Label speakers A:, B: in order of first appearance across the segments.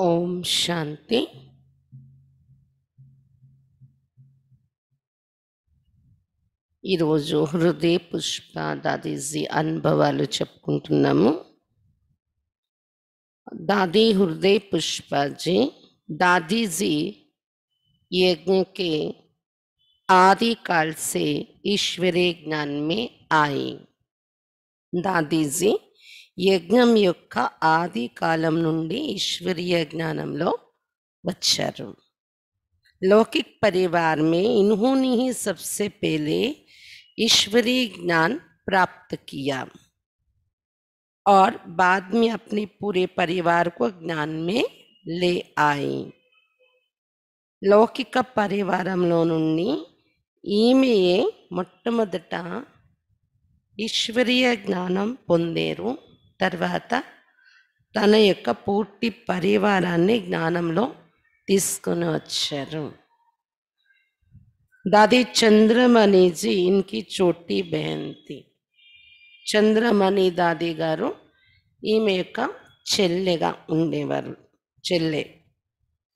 A: ओम शांति हृदय पुष्प दादीजी अभवाक दादी हृदय पुष्प जी दादीजी यज्ञ के आदि काल से ईश्वरीय ज्ञान में आई दादी जी यज्ञ యొక్క ఆది కాలం నుండి लौकिक परिवार में इन्होंने ही सबसे पहले ईश्वरीय ज्ञान प्राप्त किया और बाद में अपने पूरे परिवार को ज्ञान में ले आई లౌకిక పరివారంలో నుండి ఈమెయే మొట్టమొదట ఈశ్వరీయ తర్వాత తన యొక్క పూర్తి పరివారాన్ని జ్ఞానంలో తీసుకుని వచ్చారు దాది చంద్రమణిజీ ఇన్కి చోటి బయంతి చంద్రమణి దాది గారు ఈమె యొక్క చెల్లెగా ఉండేవారు చెల్లె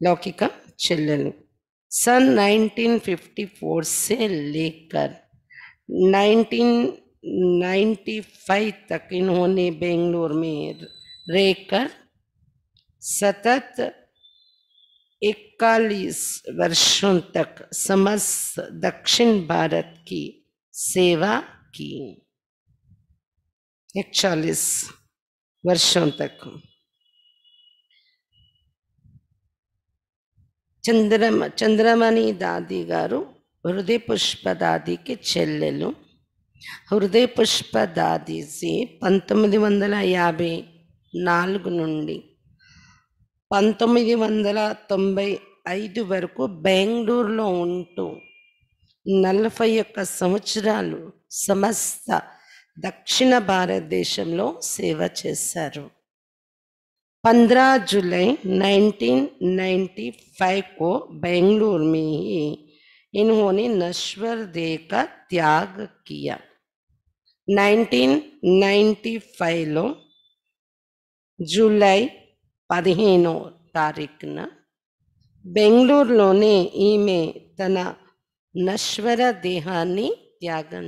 A: లౌకిక చెల్లెలు సన్ నైన్టీన్ ఫిఫ్టీ ఫోర్ సే లేకర్ నైన్టీన్ 95 तक इन्होंने बेंगलोर में रहकर सतत इकतालीस वर्षों तक समस्त दक्षिण भारत की सेवा की इकतालीस वर्षों तक चंद्रमणि दादी దాది हृदय पुष्प दादी के చెల్లెలు హృదయ పుష్ప దాదీసి పంతొమ్మిది వందల యాభై నాలుగు నుండి పంతొమ్మిది వందల తొంభై ఐదు వరకు బెంగళూరులో ఉంటూ నలభై ఒక్క సంవత్సరాలు సమస్త దక్షిణ భారతదేశంలో సేవ చేశారు పంద్రా జూలై నైన్టీన్ నైంటీ ఫైవ్ में బెంగళూరు మీ नश्वर देह का त्याग 1995 जुलाई पदहेनो तारीखन बेंगलूर ईम तन नश्वर देहा त्यागन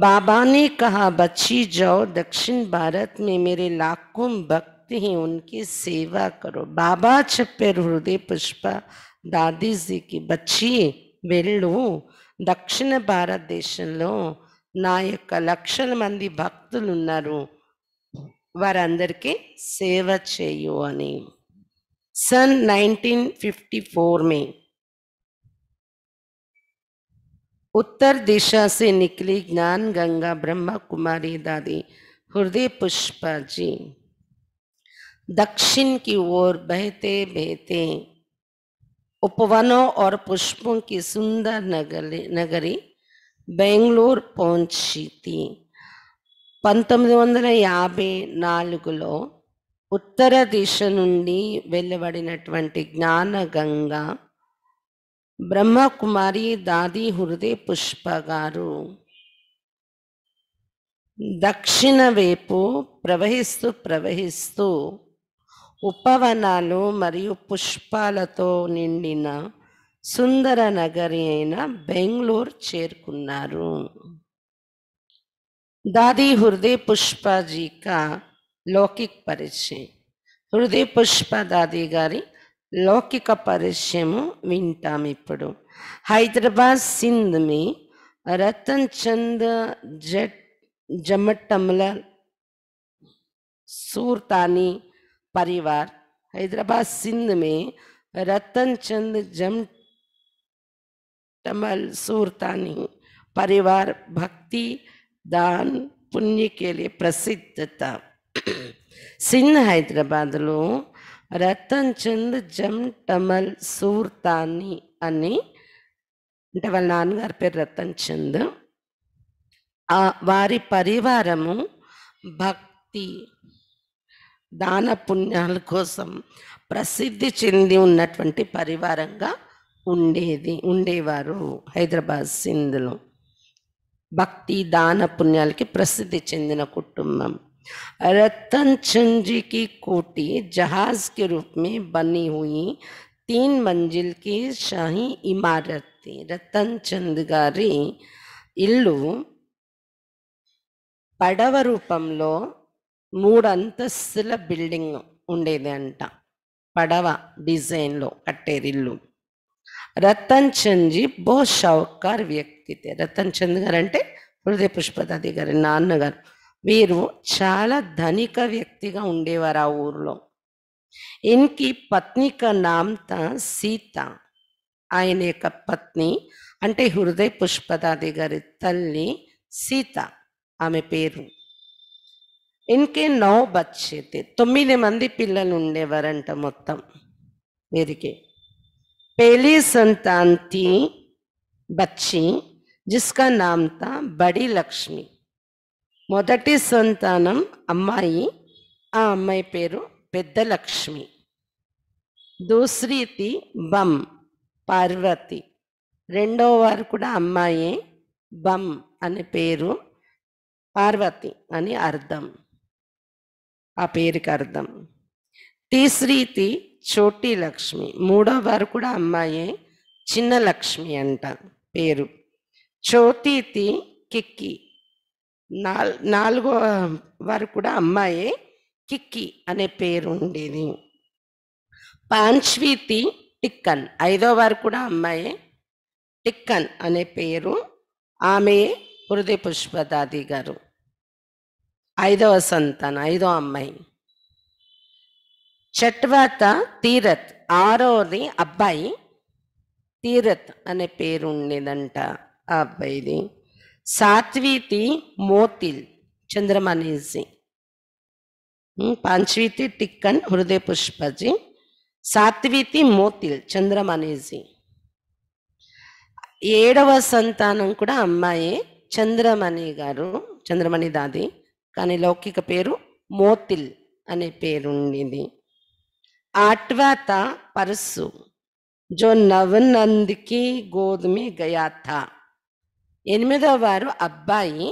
A: बाबा ने कहा बच्ची जाओ दक्षिण भारत में मेरे लाखों भक्त हैं उनकी सेवा करो बाबा छप्पे हृदय पुष्पा दादी जी की बच्ची बेलू दक्षिण भारत देश लक्षल मंदिर भक्त वार सेव चेयनी सन् फोर में उत्तर दिशा से निकली ज्ञान गंगा ब्रह्मा कुमारी दादी हृदय पुष्पा जी दक्षिण की ओर बहते बहते उपवनों और पुष्पों की सुंदर नगरी బెంగళూరు పౌంచితి పంతొమ్మిది వందల యాభై నాలుగులో ఉత్తర దిశ నుండి వెలువడినటువంటి జ్ఞాన గంగా బ్రహ్మకుమారి దాది హృదయ పుష్ప గారు దక్షిణ వైపు ప్రవహిస్తూ ప్రవహిస్తూ ఉపవనాలు మరియు పుష్పాలతో నిండిన సుందర నగరి అయిన బెంగళూరు చేరుకున్నారు దాది హృదయ పుష్పజీ కా లౌకిక పరిచయం హృదయ పుష్ప దాది గారి లౌకిక పరిచయము వింటాం ఇప్పుడు హైదరాబాద్ సింధ్ మీ రతన్ చంద్ జట్ జమటమల సూర్తాని परिवार हैदराबाद सिंध में रतन चंद जम टमल सुरतानी परिवार भक्ति दान पुण्य के लिए प्रसिद्ध था सिंध हैदराबाद रतन चंद जम टमल టమల్ సూర్తాని అని అంటే వాళ్ళ నాన్నగారి పేరు రతన్ చంద్ వారి దాన పుణ్యాల కోసం ప్రసిద్ధి చెంది ఉన్నటువంటి పరివారంగా ఉండేది ఉండేవారు హైదరాబాద్ సింధులో భక్తి దాన పుణ్యాలకి ప్రసిద్ధి చెందిన కుటుంబం రతన్ चंद కోటి జహాజ్ కి రూప్ మే బి హుయి తీన్ మంజిల్ కి షాహి ఇమారతి రతన్ చంద్ గారి ఇల్లు పడవ రూపంలో మూడు అంతస్తుల బిల్డింగ్ ఉండేది అంట పడవ డిజైన్లో ఇల్లు రతన్ చంద్ బో షౌకార్ వ్యక్తితే రతన్ చంద్ గారు అంటే హృదయ పుష్పదాది గారి నాన్నగారు వీరు చాలా ధనిక వ్యక్తిగా ఉండేవారు ఆ ఊర్లో ఇన్కి పత్నిక నామ్త సీత ఆయన యొక్క పత్ని అంటే హృదయ పుష్పదాది గారి తల్లి సీత ఆమె పేరు ఇన్కే నౌ బచ్చేతి తొమ్మిది మంది పిల్లలు ఉండేవారంట మొత్తం వీరికి పేలి సంతాంతి బచ్చి జిస్కా నామ్త బడి లక్ష్మి మొదటి సంతానం అమ్మాయి ఆ అమ్మాయి పేరు పెద్ద లక్ష్మి దూసరిది బమ్ పార్వతి రెండో వారు కూడా అమ్మాయి బమ్ అనే పేరు పార్వతి అని అర్థం ఆ పేరుకి అర్థం తీసరీతి చోటి లక్ష్మి మూడో వారు కూడా అమ్మాయే చిన్న లక్ష్మి అంట పేరు చోతీతి కిక్కి నాల్ నాలుగో వారు కూడా అమ్మాయే కిక్కి అనే పేరు ఉండేది పాంచ్వీతి టిక్కన్ ఐదో వారు కూడా అమ్మాయే టిక్కన్ అనే పేరు ఆమె హృదయ పుష్పదాది గారు ఐదవ సంతానం ఐదో అమ్మాయి చట్వాత తీరత్ ఆరోది అబ్బాయి తీరత్ అనే పేరు ఉండేదంట ఆ అబ్బాయిది సాత్వితి మోతిల్ చంద్రమనీజీ పాంచవీతి టిక్కన్ హృదయ పుష్పజీ సాత్వితి మోతిల్ చంద్రమనీజీ ఏడవ సంతానం కూడా అమ్మాయి చంద్రమణి గారు చంద్రమణి దాది కానీ లౌకిక పేరు మోతిల్ అనే పేరుండింది ఆట్వాత పరసు జో నవనందికి గోధుమి గయాథ ఎనిమిదవ వారు అబ్బాయి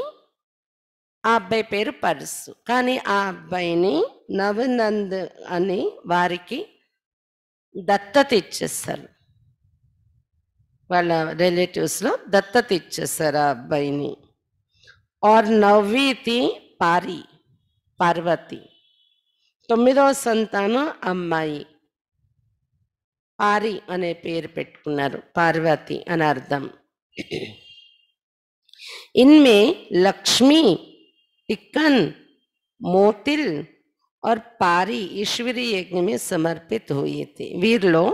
A: ఆ అబ్బాయి పేరు పరసు కానీ ఆ అబ్బాయిని నవనంద్ అని వారికి దత్తత ఇచ్చేస్తారు వాళ్ళ రిలేటివ్స్లో దత్తత ఇచ్చేస్తారు ఆ అబ్బాయిని ఆర్ నవ్వీతి పారి పార్వతి తొమ్మిదవ సంతానం అమ్మాయి పారి అనే పేరు పెట్టుకున్నారు పార్వతి అని అర్థం ఇన్మే లక్ష్మి టిక్కన్ మోతిల్ ఆర్ పారి ఈశ్వరి యజ్ఞమే में समर्पित వీరిలో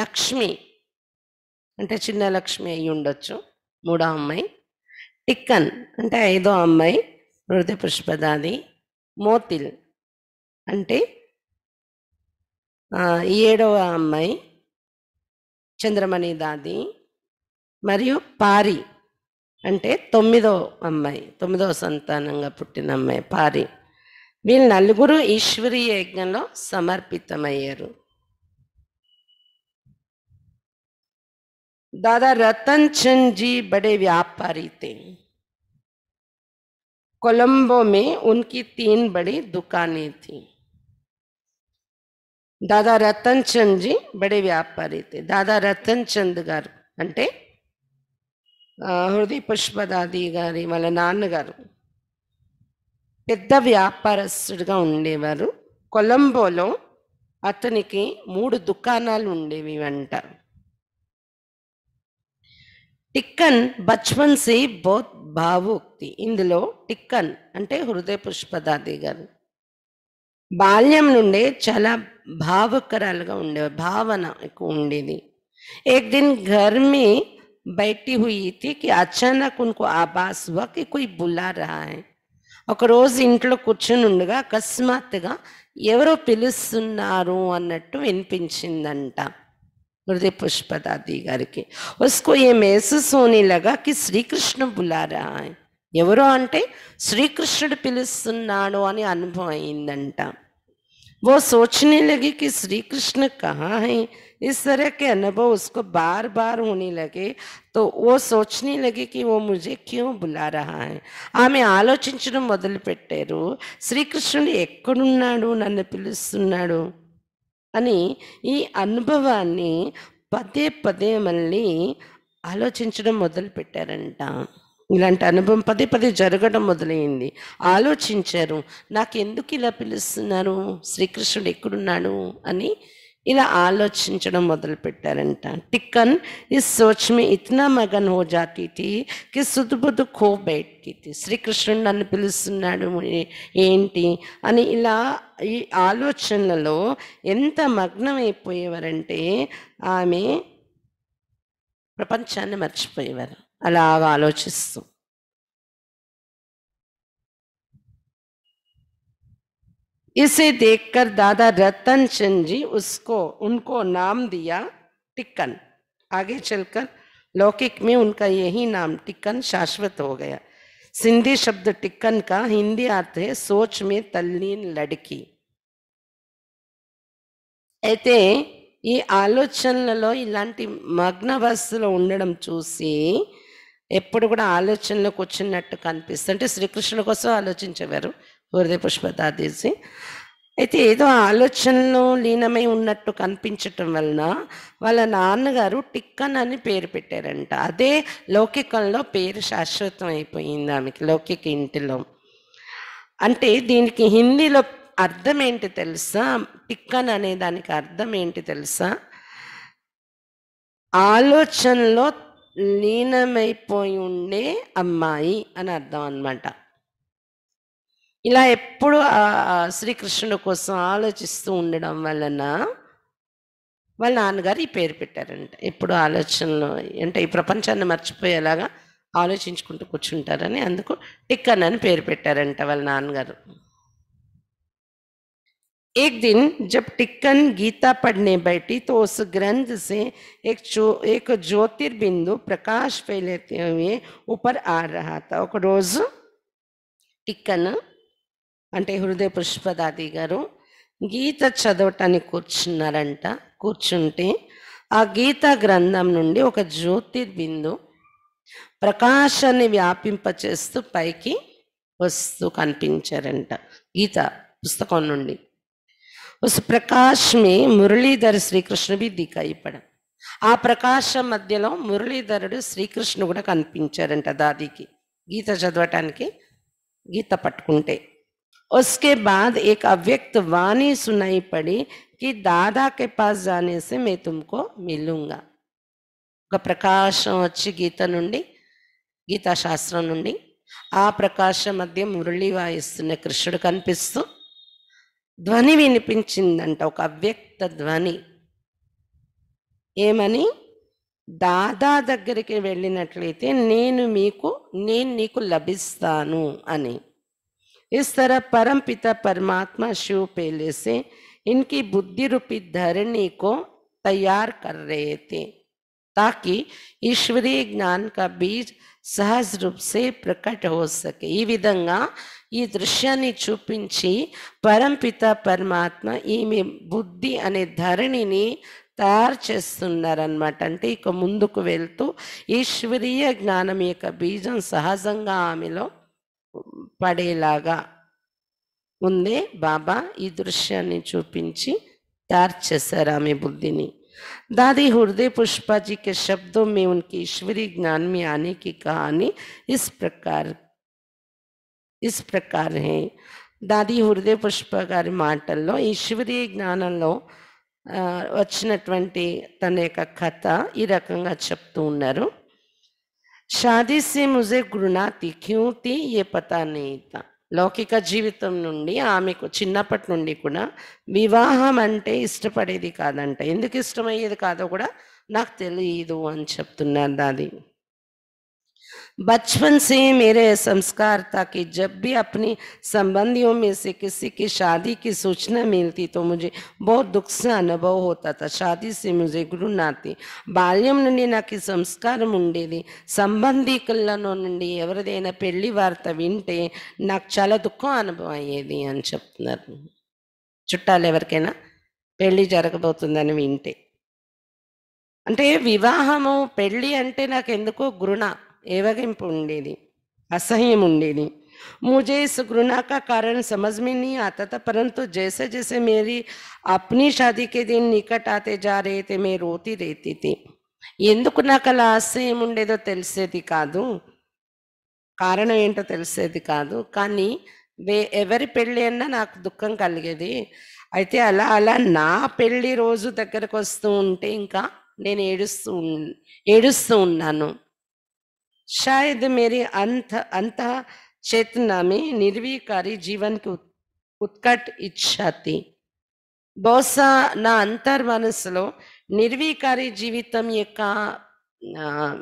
A: లక్ష్మి అంటే చిన్న లక్ష్మి అయి ఉండొచ్చు మూడో అమ్మాయి టిక్కన్ అంటే ఐదో అమ్మాయి మృదు పుష్పదాది మోతిల్ అంటే ఏడవ అమ్మాయి చంద్రమణి దాది మరియు పారి అంటే తొమ్మిదో అమ్మాయి తొమ్మిదవ సంతానంగా పుట్టిన అమ్మాయి పారి వీళ్ళు నలుగురు ఈశ్వరీయ యజ్ఞంలో సమర్పితమయ్యారు దాదా రతన్ చంద్ జీ బడే వ్యాపారి తే కొలంబో में उनकी तीन बड़ी दुकानें थी దాదా రతన్ చంద్ జీ బడే వ్యాపారి దాదా రతన్ చంద్ గారు అంటే హృదయ పుష్పదాది గారి వాళ్ళ నాన్నగారు పెద్ద వ్యాపారస్తుడిగా ఉండేవారు కొలంబోలో అతనికి మూడు దుకాణాలు ఉండేవి అంటారు టిక్కన్ బచ్పన్ సే బోత్ భావోక్తి ఇందులో టిక్కన్ అంటే హృదయ పుష్పదాది గారు బాల్యం నుండే చాలా భావకరాలుగా ఉండే భావన ఎక్కువ ఉండేది एक దిన్ గర్మి బయటి बैठी కి అచానక్ ఉनको आभास हुआ कि कोई बुला ఒకరోజు ఇంట్లో కూర్చుని ఉండగా అకస్మాత్తుగా ఎవరో పిలుస్తున్నారు అన్నట్టు వినిపించిందంట गुरुदेव पुष्पदादी గారికి उसको ये महसूस होने लगा कि श्री कृष्ण बुला रहा है ఎవరు అంటే శ్రీకృష్ణుడు పిలుస్తున్నాడు అని అనుభవం అయిందంట वो सोचने लगी कि श्री कृष्ण कहाँ हैं इस तरह के अनुभव उसको बार बार होने लगे तो वो सोचने लगी कि वो मुझे क्यों बुला रहा है ఆమె ఆలోచించడం మొదలుపెట్టారు శ్రీకృష్ణుడు ఎక్కడున్నాడు నన్ను పిలుస్తున్నాడు అని ఈ అనుభవాన్ని పదే పదే మళ్ళీ ఆలోచించడం మొదలుపెట్టారంట ఇలాంటి అనుభవం పదే పదే జరగడం మొదలైంది ఆలోచించారు నాకెందుకు ఇలా పిలుస్తున్నారు శ్రీకృష్ణుడు ఎక్కడున్నాడు అని ఇలా ఆలోచించడం మొదలుపెట్టారంట టిక్కన్ ఈ సోచ్ మీ ఇతనా మగన్ హో జాతీతి కి సుద్బుద్ కో బయటి శ్రీకృష్ణుడు నన్ను పిలుస్తున్నాడు ఏంటి అని ఇలా ఈ ఆలోచనలలో ఎంత మగ్నమైపోయేవారంటే ఆమె ప్రపంచాన్ని మర్చిపోయేవారు అలా ఆలోచిస్తూ इसे देखकर दादा रतन सिंह जी उसको उनको नाम दिया टिकन आगे चलकर लौकिक में उनका यही नाम टिकन शाश्वत हो गया सिंधी शब्द टिकन का हिंदी अर्थ है सोच में तल्लीन लड़की అయితే ఈ ఆలోచనలలో ఇలాంటి మగ్న వస్తులు ఉండడం చూసి ఎప్పుడు కూడా ఆలోచనలోకి వచ్చినట్టు కనిపిస్తుంది అంటే శ్రీకృష్ణుల కోసం ఆలోచించేవారు గురుదే పుష్పత తీసి అయితే ఏదో ఆలోచనలో లీనమై ఉన్నట్టు కనిపించటం వలన వాళ్ళ నాన్నగారు టిక్కన్ అని పేరు పెట్టారంట అదే లౌకికంలో పేరు శాశ్వతం అయిపోయింది ఆమెకి లౌకిక ఇంటిలో అంటే దీనికి హిందీలో అర్థం ఏంటి తెలుసా టిక్కన్ అనే దానికి అర్థం ఏంటి తెలుసా ఆలోచనలో లీనమైపోయి ఉండే అమ్మాయి అని అర్థం అనమాట ఇలా ఎప్పుడు శ్రీకృష్ణుడి కోసం ఆలోచిస్తూ ఉండడం వలన వాళ్ళ నాన్నగారు ఈ పేరు పెట్టారంట ఎప్పుడు ఆలోచనలు అంటే ఈ ప్రపంచాన్ని మర్చిపోయేలాగా ఆలోచించుకుంటూ కూర్చుంటారని అందుకు టిక్కన్ అని పేరు పెట్టారంట వాళ్ళ నాన్నగారు एक దిన్ జబ్ టిక్కన్ गीता పడ్నే బయటి తో ఉస్ గ్రంథ్ సే ఏక్ जो, एक ज्योतिर्बिंदु प्रकाश फैलते हुए ऊपर आ रहा था టిక్కన్ అంటే హృదయ పుష్పదాది గారు గీత చదవటానికి కూర్చున్నారంట కూర్చుంటే ఆ గీత గ్రంథం నుండి ఒక జ్యోతి బిందు ప్రకాశాన్ని వ్యాపింపచేస్తూ పైకి వస్తూ కనిపించారంట గీత పుస్తకం నుండి ప్రకాశమే మురళీధర శ్రీకృష్ణుడి దిక ఇప్పడం ఆ ప్రకాశం మధ్యలో మురళీధరుడు శ్రీకృష్ణుడు కూడా కనిపించారంట దాదికి గీత చదవటానికి గీత పట్టుకుంటే उसके बाद एक अव्यक्त वाणी सुनाई पड़ी कि दादा के पास जाने से मैं तुमको మిలుంగా ఒక ప్రకాశం వచ్చి గీత నుండి గీతాశాస్త్రం నుండి ఆ ప్రకాశం మధ్య మురళి వాయిస్తున్న కృష్ణుడు కనిపిస్తూ ధ్వని వినిపించిందంట ఒక అవ్యక్త ధ్వని ఏమని దాదా దగ్గరికి వెళ్ళినట్లయితే నేను మీకు నేను నీకు లభిస్తాను అని इस तरह परम पिता परमात्मा शिव पहले से इनकी बुद्धि रूपी धरणी को तैयार कर रहे थे ताकि ఈశ్వరీయ జ్ఞాన్ కా బీజ్ సహజ రూప్ సే ప్రకట హో సకే ఈ విధంగా ఈ దృశ్యాన్ని చూపించి పరంపిత పరమాత్మ ఈమె బుద్ధి అనే ధరణిని తయారు చేస్తున్నారనమాట అంటే ఇక ముందుకు వెళ్తూ ఈశ్వరీయ జ్ఞానం యొక్క బీజం సహజంగా ఆమెలో పడేలాగా ఉందే బాబా ఈ దృశ్యాన్ని చూపించి तार चसरा में బుద్ధిని దాది హృదయ हृदय पुष्पा जी के शब्दों ఈశ్వరి उनके ईश्वरीय ज्ञान में आने की कहानी इस దాది హృదయ పుష్ప గారి మాటల్లో ఈశ్వరి జ్ఞానంలో వచ్చినటువంటి తన యొక్క కథ ఈ రకంగా చెప్తూ ఉన్నారు షాదీ సే ముజే గురునాతి క్యూతి ఏ పతా లౌకిక జీవితం నుండి ఆమెకు చిన్నప్పటి నుండి కూడా వివాహం అంటే ఇష్టపడేది కాదంట ఎందుకు ఇష్టమయ్యేది కాదో కూడా నాకు తెలియదు అని చెప్తున్నారు దాది बचपन से ही मेरे संस्कार था कि जब भी अपनी संबंधियों में से किसी की शादी की सूचना मिलती तो मुझे बहुत दुख से अनुभव होता था शादी से मुझे గురువు నాతి బాల్యం నుండి నాకు ఈ సంస్కారం ఉండేది సంబంధీకులలో నుండి ఎవరిదైనా పెళ్లి వార్త వింటే నాకు చాలా దుఃఖం అనుభవం అయ్యేది అని చెప్తున్నారు చుట్టాలు ఎవరికైనా పెళ్లి జరగబోతుందని వింటే అంటే వివాహము పెళ్ళి అంటే నాకు ఎందుకో గురుణ एवगिंप ఉండేది అసహ్యం ఉండేది मुझे इस घृणा का कारण समझ में नहीं आता था परंतु जैसे जैसे मेरी अपनी शादी के दिन निकट आते जा रहे थे मैं रोती रहती थी ఎందుకు నాకు అలా అసహ్యం ఉండేదో తెలిసేది కాదు కారణం ఏంటో తెలిసేది కాదు కానీ వే ఎవరి పెళ్ళి అన్నా నాకు దుఃఖం కలిగేది అయితే అలా అలా నా పెళ్ళి రోజు దగ్గరకు వస్తూ ఉంటే ఇంకా నేను ఏడుస్తూ ఏడుస్తూ ఉన్నాను शायद मेरे अंत अंत चेतना में निर्विकारी जीवन की ఉత్కట్ ఇచ్చాతి బహుశా నా అంతర్ మనసులో నిర్వీకారి జీవితం యొక్క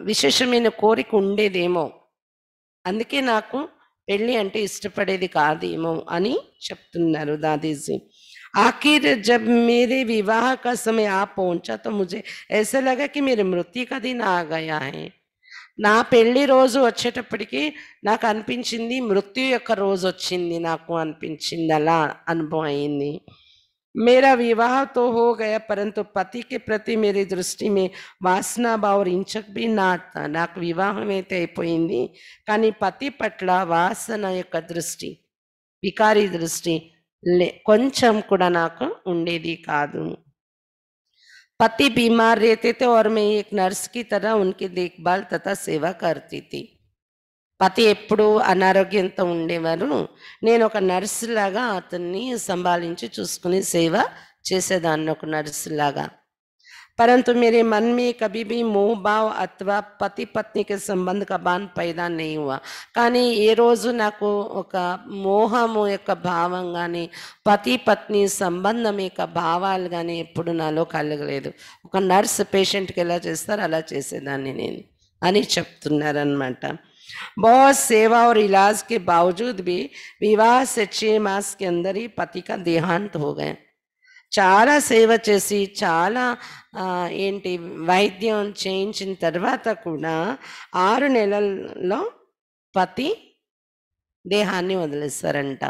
A: విశేషమైన కోరిక ఉండేదేమో అందుకే నాకు పెళ్ళి అంటే ఇష్టపడేది కాదేమో అని చెప్తున్నారు దాదీజీ आखिर जब मेरे विवाह का समय आ पहुंचा तो मुझे ऐसा लगा कि मेरे मृत्यु का నా పెళ్లి రోజు వచ్చేటప్పటికి నాకు అనిపించింది మృత్యు యొక్క రోజు వచ్చింది నాకు అనిపించింది అలా అనుభవం అయింది మేరా వివాహతో హోగా పరంతు పతికి ప్రతి पति దృష్టి మే వాసన భావర్ ఇంచక్ బి నాట్ నాకు వివాహం అయితే అయిపోయింది కానీ పతి పట్ల వాసన యొక్క దృష్టి వికారి దృష్టి కొంచెం కూడా నాకు ఉండేది కాదు पति बीमार रहते थे और मैं एक नर्स की तरह उनकी देखभाल तथा సేవ करती थी పతి ఎప్పుడు అనారోగ్యంతో ఉండేవారు నేను ఒక నర్సు లాగా అతన్ని సంభాలించి చూసుకుని సేవ చేసేదాన్ని ఒక నర్సు లాగా परंतु मेरे मन में कभी भी मोह भाव अथवा पति पत्नी के संबंध का बांध पैदा नहीं हुआ का ये रोजुना मोहमु भाव यानी पति पत्नी संबंध में भावा इपड़ू ना कल नर्स पेशेंट के अलादा ने अब्त बहुत सेवा और इलाज के बावजूद भी विवाह से छह मास के अंदर ही पति का देहांत हो गया చాలా సేవ చేసి చాలా ఏంటి వైద్యం చేయించిన తర్వాత కూడా ఆరు నెలల్లో పతి దేహాన్ని వదిలేస్తారంట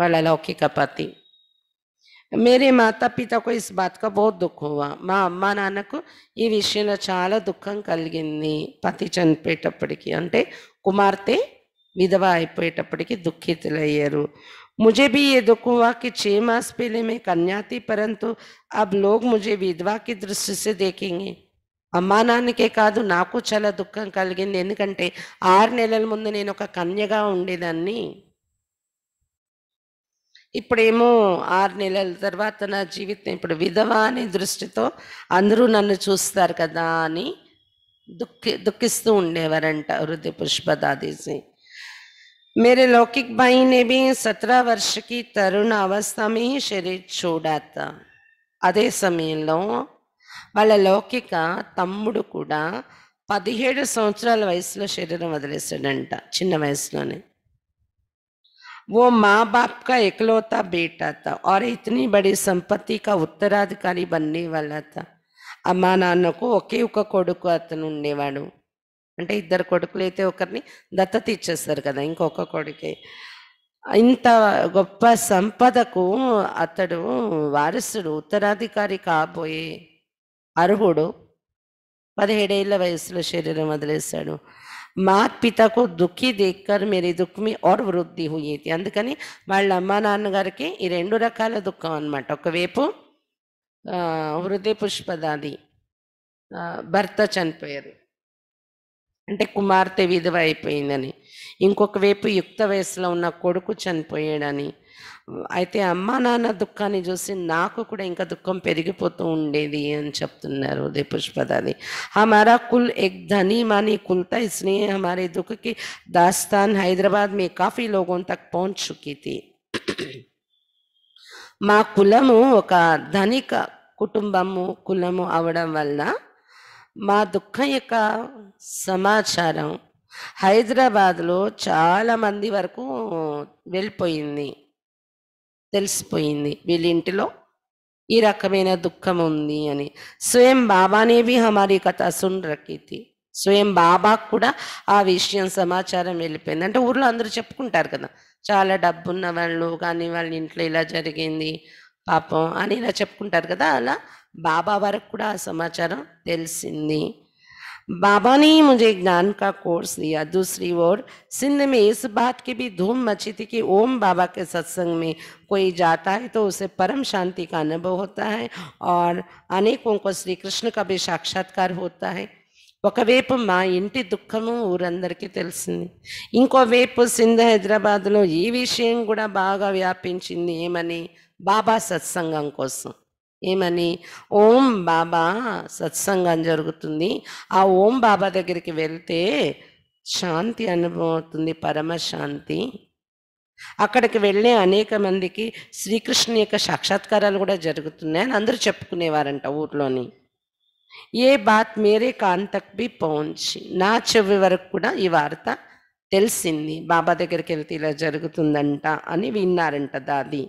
A: వాళ్ళ లౌకిక పతి మేరే మాత పితకు ఇస్ इस బోత్ का మా అమ్మ నాన్నకు ఈ విషయంలో చాలా దుఃఖం కలిగింది పతి చనిపోయేటప్పటికి అంటే కుమార్తె విధవ అయిపోయేటప్పటికి దుఃఖితులయ్యారు मुझे भी ये दुख हुआ कि छः मास पहले मैं कन्या थी परंतु अब लोग मुझे विधवा की दृष्टि से देखेंगे అమ్మా నాన్నకే కాదు నాకు చాలా దుఃఖం కలిగింది ఎందుకంటే ఆరు నెలల ముందు నేను ఒక కన్యగా ఉండేదాన్ని ఇప్పుడేమో ఆరు నెలల తర్వాత నా జీవితం ఇప్పుడు విధవ అనే దృష్టితో అందరూ నన్ను చూస్తారు కదా అని దుఃఖి దుఃఖిస్తూ ఉండేవారంట హృదయ పుష్పదాదేసి मेरे लौकिक भाई ने भी सत्रह वर्ष की तरुण अवस्था में ही शरीर छोड़ा था అదే సమయంలో వాళ్ళ లౌకిక తమ్ముడు కూడా పదిహేడు సంవత్సరాల వయసులో శరీరం వదిలేశాడంట చిన్న వయసులోనే वो माँ बाप का इकलौता बेटा था और इतनी बड़ी संपत्ति का उत्तराधिकारी बनने वाला था అమ్మా నాన్నకు ఒకే ఒక కొడుకు అతను ఉండేవాడు అంటే ఇద్దరు కొడుకులు అయితే ఒకరిని దత్తత ఇచ్చేస్తారు కదా ఇంకొక కొడుకే ఇంత గొప్ప సంపదకు అతడు వారసుడు ఉత్తరాధికారి కాబోయే అర్హుడు పదిహేడేళ్ల వయసులో శరీరం వదిలేశాడు మా పితకు దుఃఖి దేక్కర్ మేరీ దుఃఖమి ఆర్ వృద్ధి హుయేది అందుకని వాళ్ళ అమ్మ నాన్నగారికి ఈ రెండు రకాల దుఃఖం అనమాట ఒకవైపు వృద్ధి పుష్పదాది భర్త చనిపోయారు అంటే కుమార్తె విధవ అయిపోయిందని ఇంకొక వైపు యుక్త వయసులో ఉన్న కొడుకు చనిపోయాడని అయితే అమ్మా నాన్న దుఃఖాన్ని చూసి నాకు కూడా ఇంకా దుఃఖం పెరిగిపోతూ ఉండేది అని చెప్తున్నారు ఉదయ పుష్పదాది హమారా కుల్ ఎక్ ధనీ మాని కుల్తా స్నేహ హమారే దుఃఖకి దాస్తాన్ హైదరాబాద్ మీ కాఫీ లోగోన్ తక్ పౌన్ చుకీతి మా కులము ఒక ధనిక కుటుంబము కులము అవడం వల్ల మా దుఃఖం యొక్క సమాచారం హైదరాబాద్లో చాలామంది వరకు వెళ్ళిపోయింది తెలిసిపోయింది వీళ్ళింటిలో ఈ రకమైన దుఃఖం ఉంది అని స్వయం బాబానే బి హమారీ కథ సున్ రకీతి స్వయం బాబా కూడా ఆ విషయం సమాచారం వెళ్ళిపోయింది అంటే ఊర్లో అందరూ చెప్పుకుంటారు కదా చాలా డబ్బున్న వాళ్ళు కానీ వాళ్ళ ఇంట్లో ఇలా జరిగింది పాపం అని ఇలా చెప్పుకుంటారు కదా అలా बाबा वरकुडा సమాచారం తెలిసింది బాబానే నాకు జ్ఞాన కా కోర్స్ دیا۔ دوسری వోర్ సింద్మే ఈస్ బాత్ కే బి ధోమ్ మచితి కి ఓం బాబా కే సత్సంగ్ మే కోయ్ జాతా హై తో use పరమ శాంతి కా నభ హోతా హై ఔర్ అనేకోం కో శ్రీ కృష్ణ కా బి సాక్షాత్కార్ హోతా హై వకవేప మా ఇంటి దుఖము ఊరందరికి తెలిసింది ఇంకో వేప సింద హైదరాబాద్ లో ఈ విషయం కూడా బాగా వ్యాపించింది ఏమని బాబా సత్సంగం కోసం ఏమని ఓం బాబా సత్సంగం జరుగుతుంది ఆ ఓం బాబా దగ్గరికి వెళ్తే శాంతి అనుభవం అవుతుంది పరమశాంతి అక్కడికి వెళ్ళే అనేక మందికి శ్రీకృష్ణ యొక్క సాక్షాత్కారాలు కూడా జరుగుతున్నాయి అని అందరూ చెప్పుకునేవారంట ఊర్లోని ఏ బాత్ మేరే కాంతక్ బి పౌంచి నా చెవి వరకు కూడా ఈ వార్త తెలిసింది బాబా దగ్గరికి వెళ్తే ఇలా జరుగుతుందంట అని విన్నారంట దాది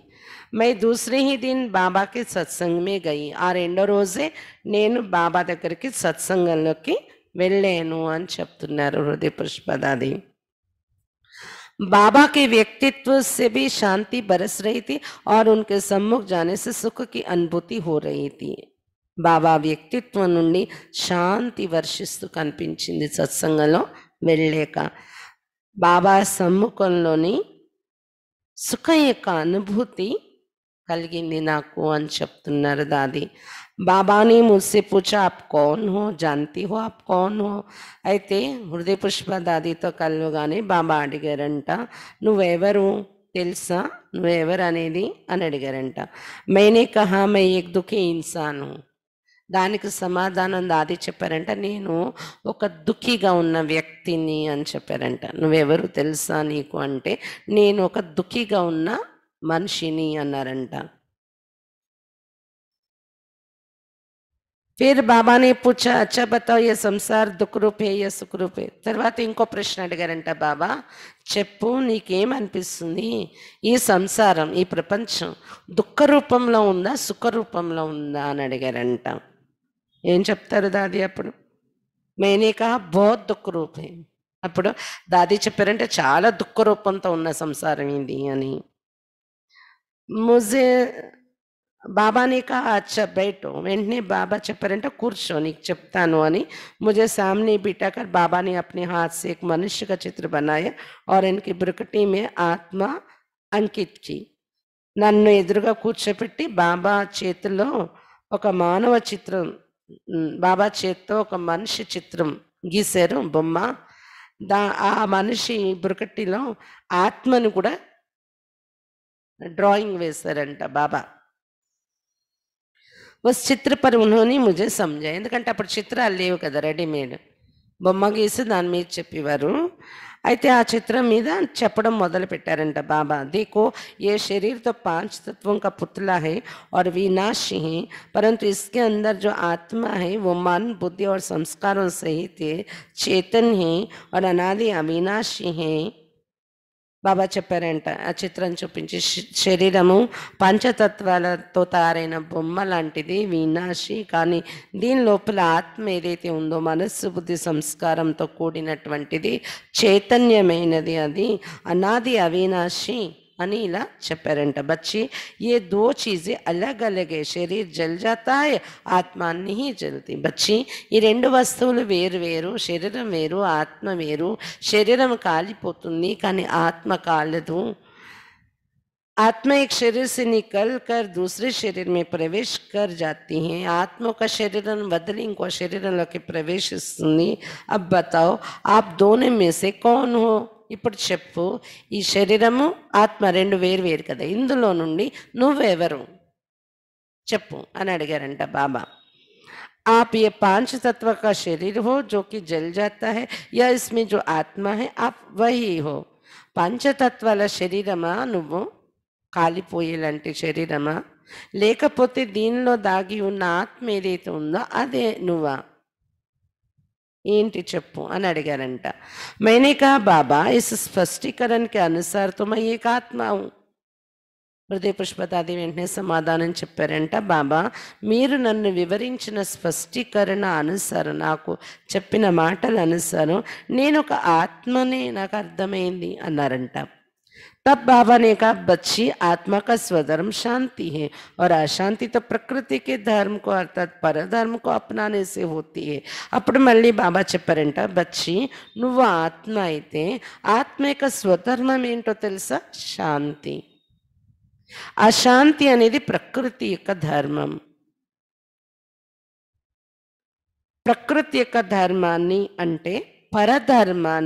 A: మై దూసరి హీ దీన్ బాబాకి సత్సంగమే గయి ఆ రెండో రోజే నేను బాబా దగ్గరికి సత్సంగంలోకి వెళ్ళాను అని చెప్తున్నారు హృదయ పుష్పదాది దాది బాబాకి व्यक्तित्व से శాంతి शांति बरस रही సమ్ముఖ జానే उनके सम्मुख जाने से బాబా వ్యక్తిత్వం నుండి శాంతి వర్షిస్తూ కనిపించింది సత్సంగంలో వెళ్ళాక బాబా సమ్ముఖంలోని సుఖం యొక్క అనుభూతి కలిగింది నాకు అని చెప్తున్నారు దాది బాబాని ముస్సే పూచా ఆప్ కౌన్ హో జాంతి హో ఆప్ కౌన్ హో అయితే హృదయ పుష్ప దాదితో కలవగానే బాబా అడిగారంట నువ్వెవరు తెలుసా నువ్వెవరు అనేది అని అడిగారంట మేనే కహా మే ఎక్ దుఃఖే ఇన్సాను దానికి సమాధానం దాది చెప్పారంట నేను ఒక దుఃఖిగా ఉన్న వ్యక్తిని అని చెప్పారంట నువ్వెవరు తెలుసా నీకు అంటే నేను ఒక దుఃఖిగా ఉన్న మనిషిని అన్నారంట ఫిర్ బాబాని పూచ అచ్చా ఏ సంసార్ దుఃఖ రూపే ఏ సుఖ రూపే తర్వాత ఇంకో ప్రశ్న అడిగారంట బాబా చెప్పు నీకేమనిపిస్తుంది ఈ సంసారం ఈ ప్రపంచం దుఃఖ రూపంలో ఉందా సుఖ రూపంలో ఉందా అని అడిగారంట ఏం చెప్తారు దాది అప్పుడు నేనే કહા બૌદ્ધ દુઃખરૂપ હે అప్పుడు దాદી చెప్పారంటే చాలా దుఃఖరూపంత ఉన్న సంసారం ఏంది అని ముజే బాబా ਨੇ કહા અચ્છા બેટો એને બાબા చెప్పారంటే కూర్చోని કહેપ્તાનો అని મુજે સામે પીટા કર બાબા ને apne હાથ સે એક મનુષ્ય કા ચિત્ર બનાયા ઓર ઇનકી બ્રકટી મે આત્મા અંકિત ચી નન્ને ఎదుરગા કૂర్చે пеટી બાબા ચેતલો એક માનવ ચિત્રం బాబా చేత్తో ఒక మనిషి చిత్రం గీశారు బొమ్మ దా ఆ మనిషి బురకట్టిలో ఆత్మను కూడా డ్రాయింగ్ వేశారంట బాబా వస్ చిత్ర పర్ ముజే సమజా ఎందుకంటే అప్పుడు చిత్రాలు లేవు కదా రెడీమేడ్ బొమ్మ గీసి దాని మీద చెప్పేవారు अच्छे आ చిత్రం चपड़ చెప్పడం बाबा देखो ये शरीर तो पांच तत्वों का पुतला है और विनाशी है परंतु इसके अंदर जो आत्मा है वो मन बुद्धि और संस्कारों सहित चेतन है और अनादि अविनाशी है బాబా చెప్పారంట ఆ చిత్రం చూపించి శరీరము పంచతత్వాలతో తయారైన బొమ్మ లాంటిది వినాశి కానీ దీని లోపల ఆత్మ ఏదైతే ఉందో మనస్సు బుద్ధి సంస్కారంతో కూడినటువంటిది చైతన్యమైనది అది అనాది అవినాశి अनिल चपारंट बच्ची ये दो चीजें अलग अलग है शरीर जल जाता है आत्मा नहीं जलती बच्ची ये रे वस्तु वेर वेर शरीर वेर आत्म वेर शरीर कलपोनी का आत्म कल आत्मा एक शरीर से निकल कर दूसरे शरीर में प्रवेश कर जाती है आत्मा का शरीर बदली को शरीर लगे प्रवेश सुनी अब बताओ आप दोनों में से कौन हो ఇప్పుడు చెప్పు ఈ శరీరము ఆత్మ రెండు వేరు వేరు కదా ఇందులో నుండి నువ్వెవరు చెప్పు అని అడిగారంట బాబా ఆప్ ఏ పాంచతత్వ तत्व का జోకి हो जो कि जल जाता है या इसमें जो आत्मा है आप తత్వాల శరీరమా నువ్వు కాలిపోయేలాంటి శరీరమా లేకపోతే దీనిలో దాగి ఉన్న ఆత్మ ఏదైతే ఉందో అదే నువ్వా ఏంటి చెప్పు అని అడిగారంట మేనేకా బాబా ఇస్ స్పష్టీకరణకి स्पष्टीकरण తుమ अनुसार హృదయ పుష్పతాది వెంటనే సమాధానం చెప్పారంట బాబా మీరు నన్ను వివరించిన స్పష్టీకరణ అనుసారం నాకు చెప్పిన మాటల అనుసారం నేను ఒక ఆత్మనే నాకు అర్థమైంది అన్నారంట तब बाबा ने कहा बच्ची आत्मा का स्वधर्म शांति है और अशांति तो प्रकृति के धर्म को अर्थात पर धर्म को अपनाने से होती है अपने मल्ली बाबा चपरंट बच्ची नुवा आत्मा अत आत्म स्वधर्मेटो तलसा शांति अशांति अने प्रकृति या धर्म प्रकृति या धर्मा अंटे परधर्मा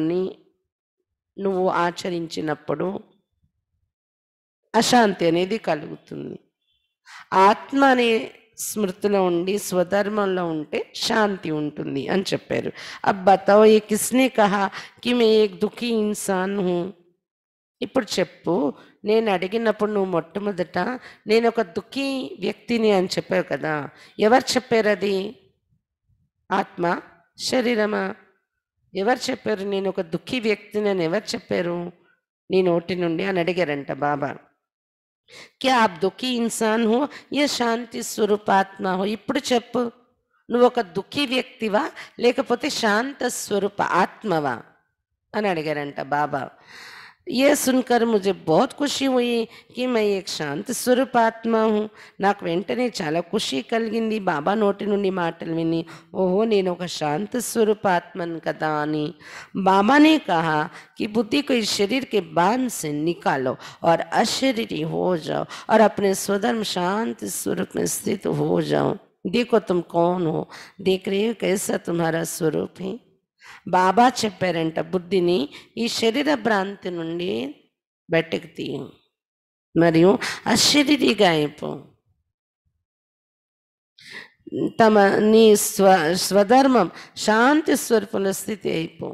A: आचर चुनाव అశాంతి అనేది కలుగుతుంది ఆత్మ అనే స్మృతిలో ఉండి స్వధర్మంలో ఉంటే శాంతి ఉంటుంది అని చెప్పారు అబ్ బతావ్ ఏ కిస్నే కహా కి మే ఏ దుఃఖీ ఇన్సాన్ ఇప్పుడు చెప్పు నేను అడిగినప్పుడు నువ్వు మొట్టమొదట నేను ఒక దుఃఖీ వ్యక్తిని అని చెప్పావు కదా ఎవరు చెప్పారు అది ఆత్మ శరీరమా ఎవరు చెప్పారు నేను ఒక దుఃఖీ వ్యక్తిని అని ఎవరు చెప్పారు నీ నోటి నుండి అని అడిగారంట బాబా क्या आप दुखी ఇన్సాన్ హో ఏ శాంతి స్వరూపాత్మ హో ఇప్పుడు చెప్పు నువ్వు ఒక దుఃఖీ వ్యక్తివా లేకపోతే శాంత స్వరూప ఆత్మవా అని అడిగారంట బాబా ये सुनकर मुझे बहुत खुशी हुई कि मैं एक शांत स्वरूप आत्मा हूँ వెంటనే चाल खुशी కలిగింది बाबा నోటి నుండి विनी ओहो ఓహో నేను शांत स्वरूप స్వరూపాత్మను कदा అని ने कहा कि बुद्धि को इस शरीर के बांध से निकालो और अशरीरी हो जाओ और अपने स्वधर्म शांत स्वरूप में स्थित हो जाओ देखो तुम कौन हो देख रहे हो कैसा तुम्हारा स्वरूप है బాబా చెప్పారంట బుద్ధిని ఈ శరీర భ్రాంతి నుండి బయటకు తీయ మరియు అశరీరిగా అయిపో తమ నీ స్వ స్వధర్మం శాంతి స్వరూపుల స్థితి అయిపో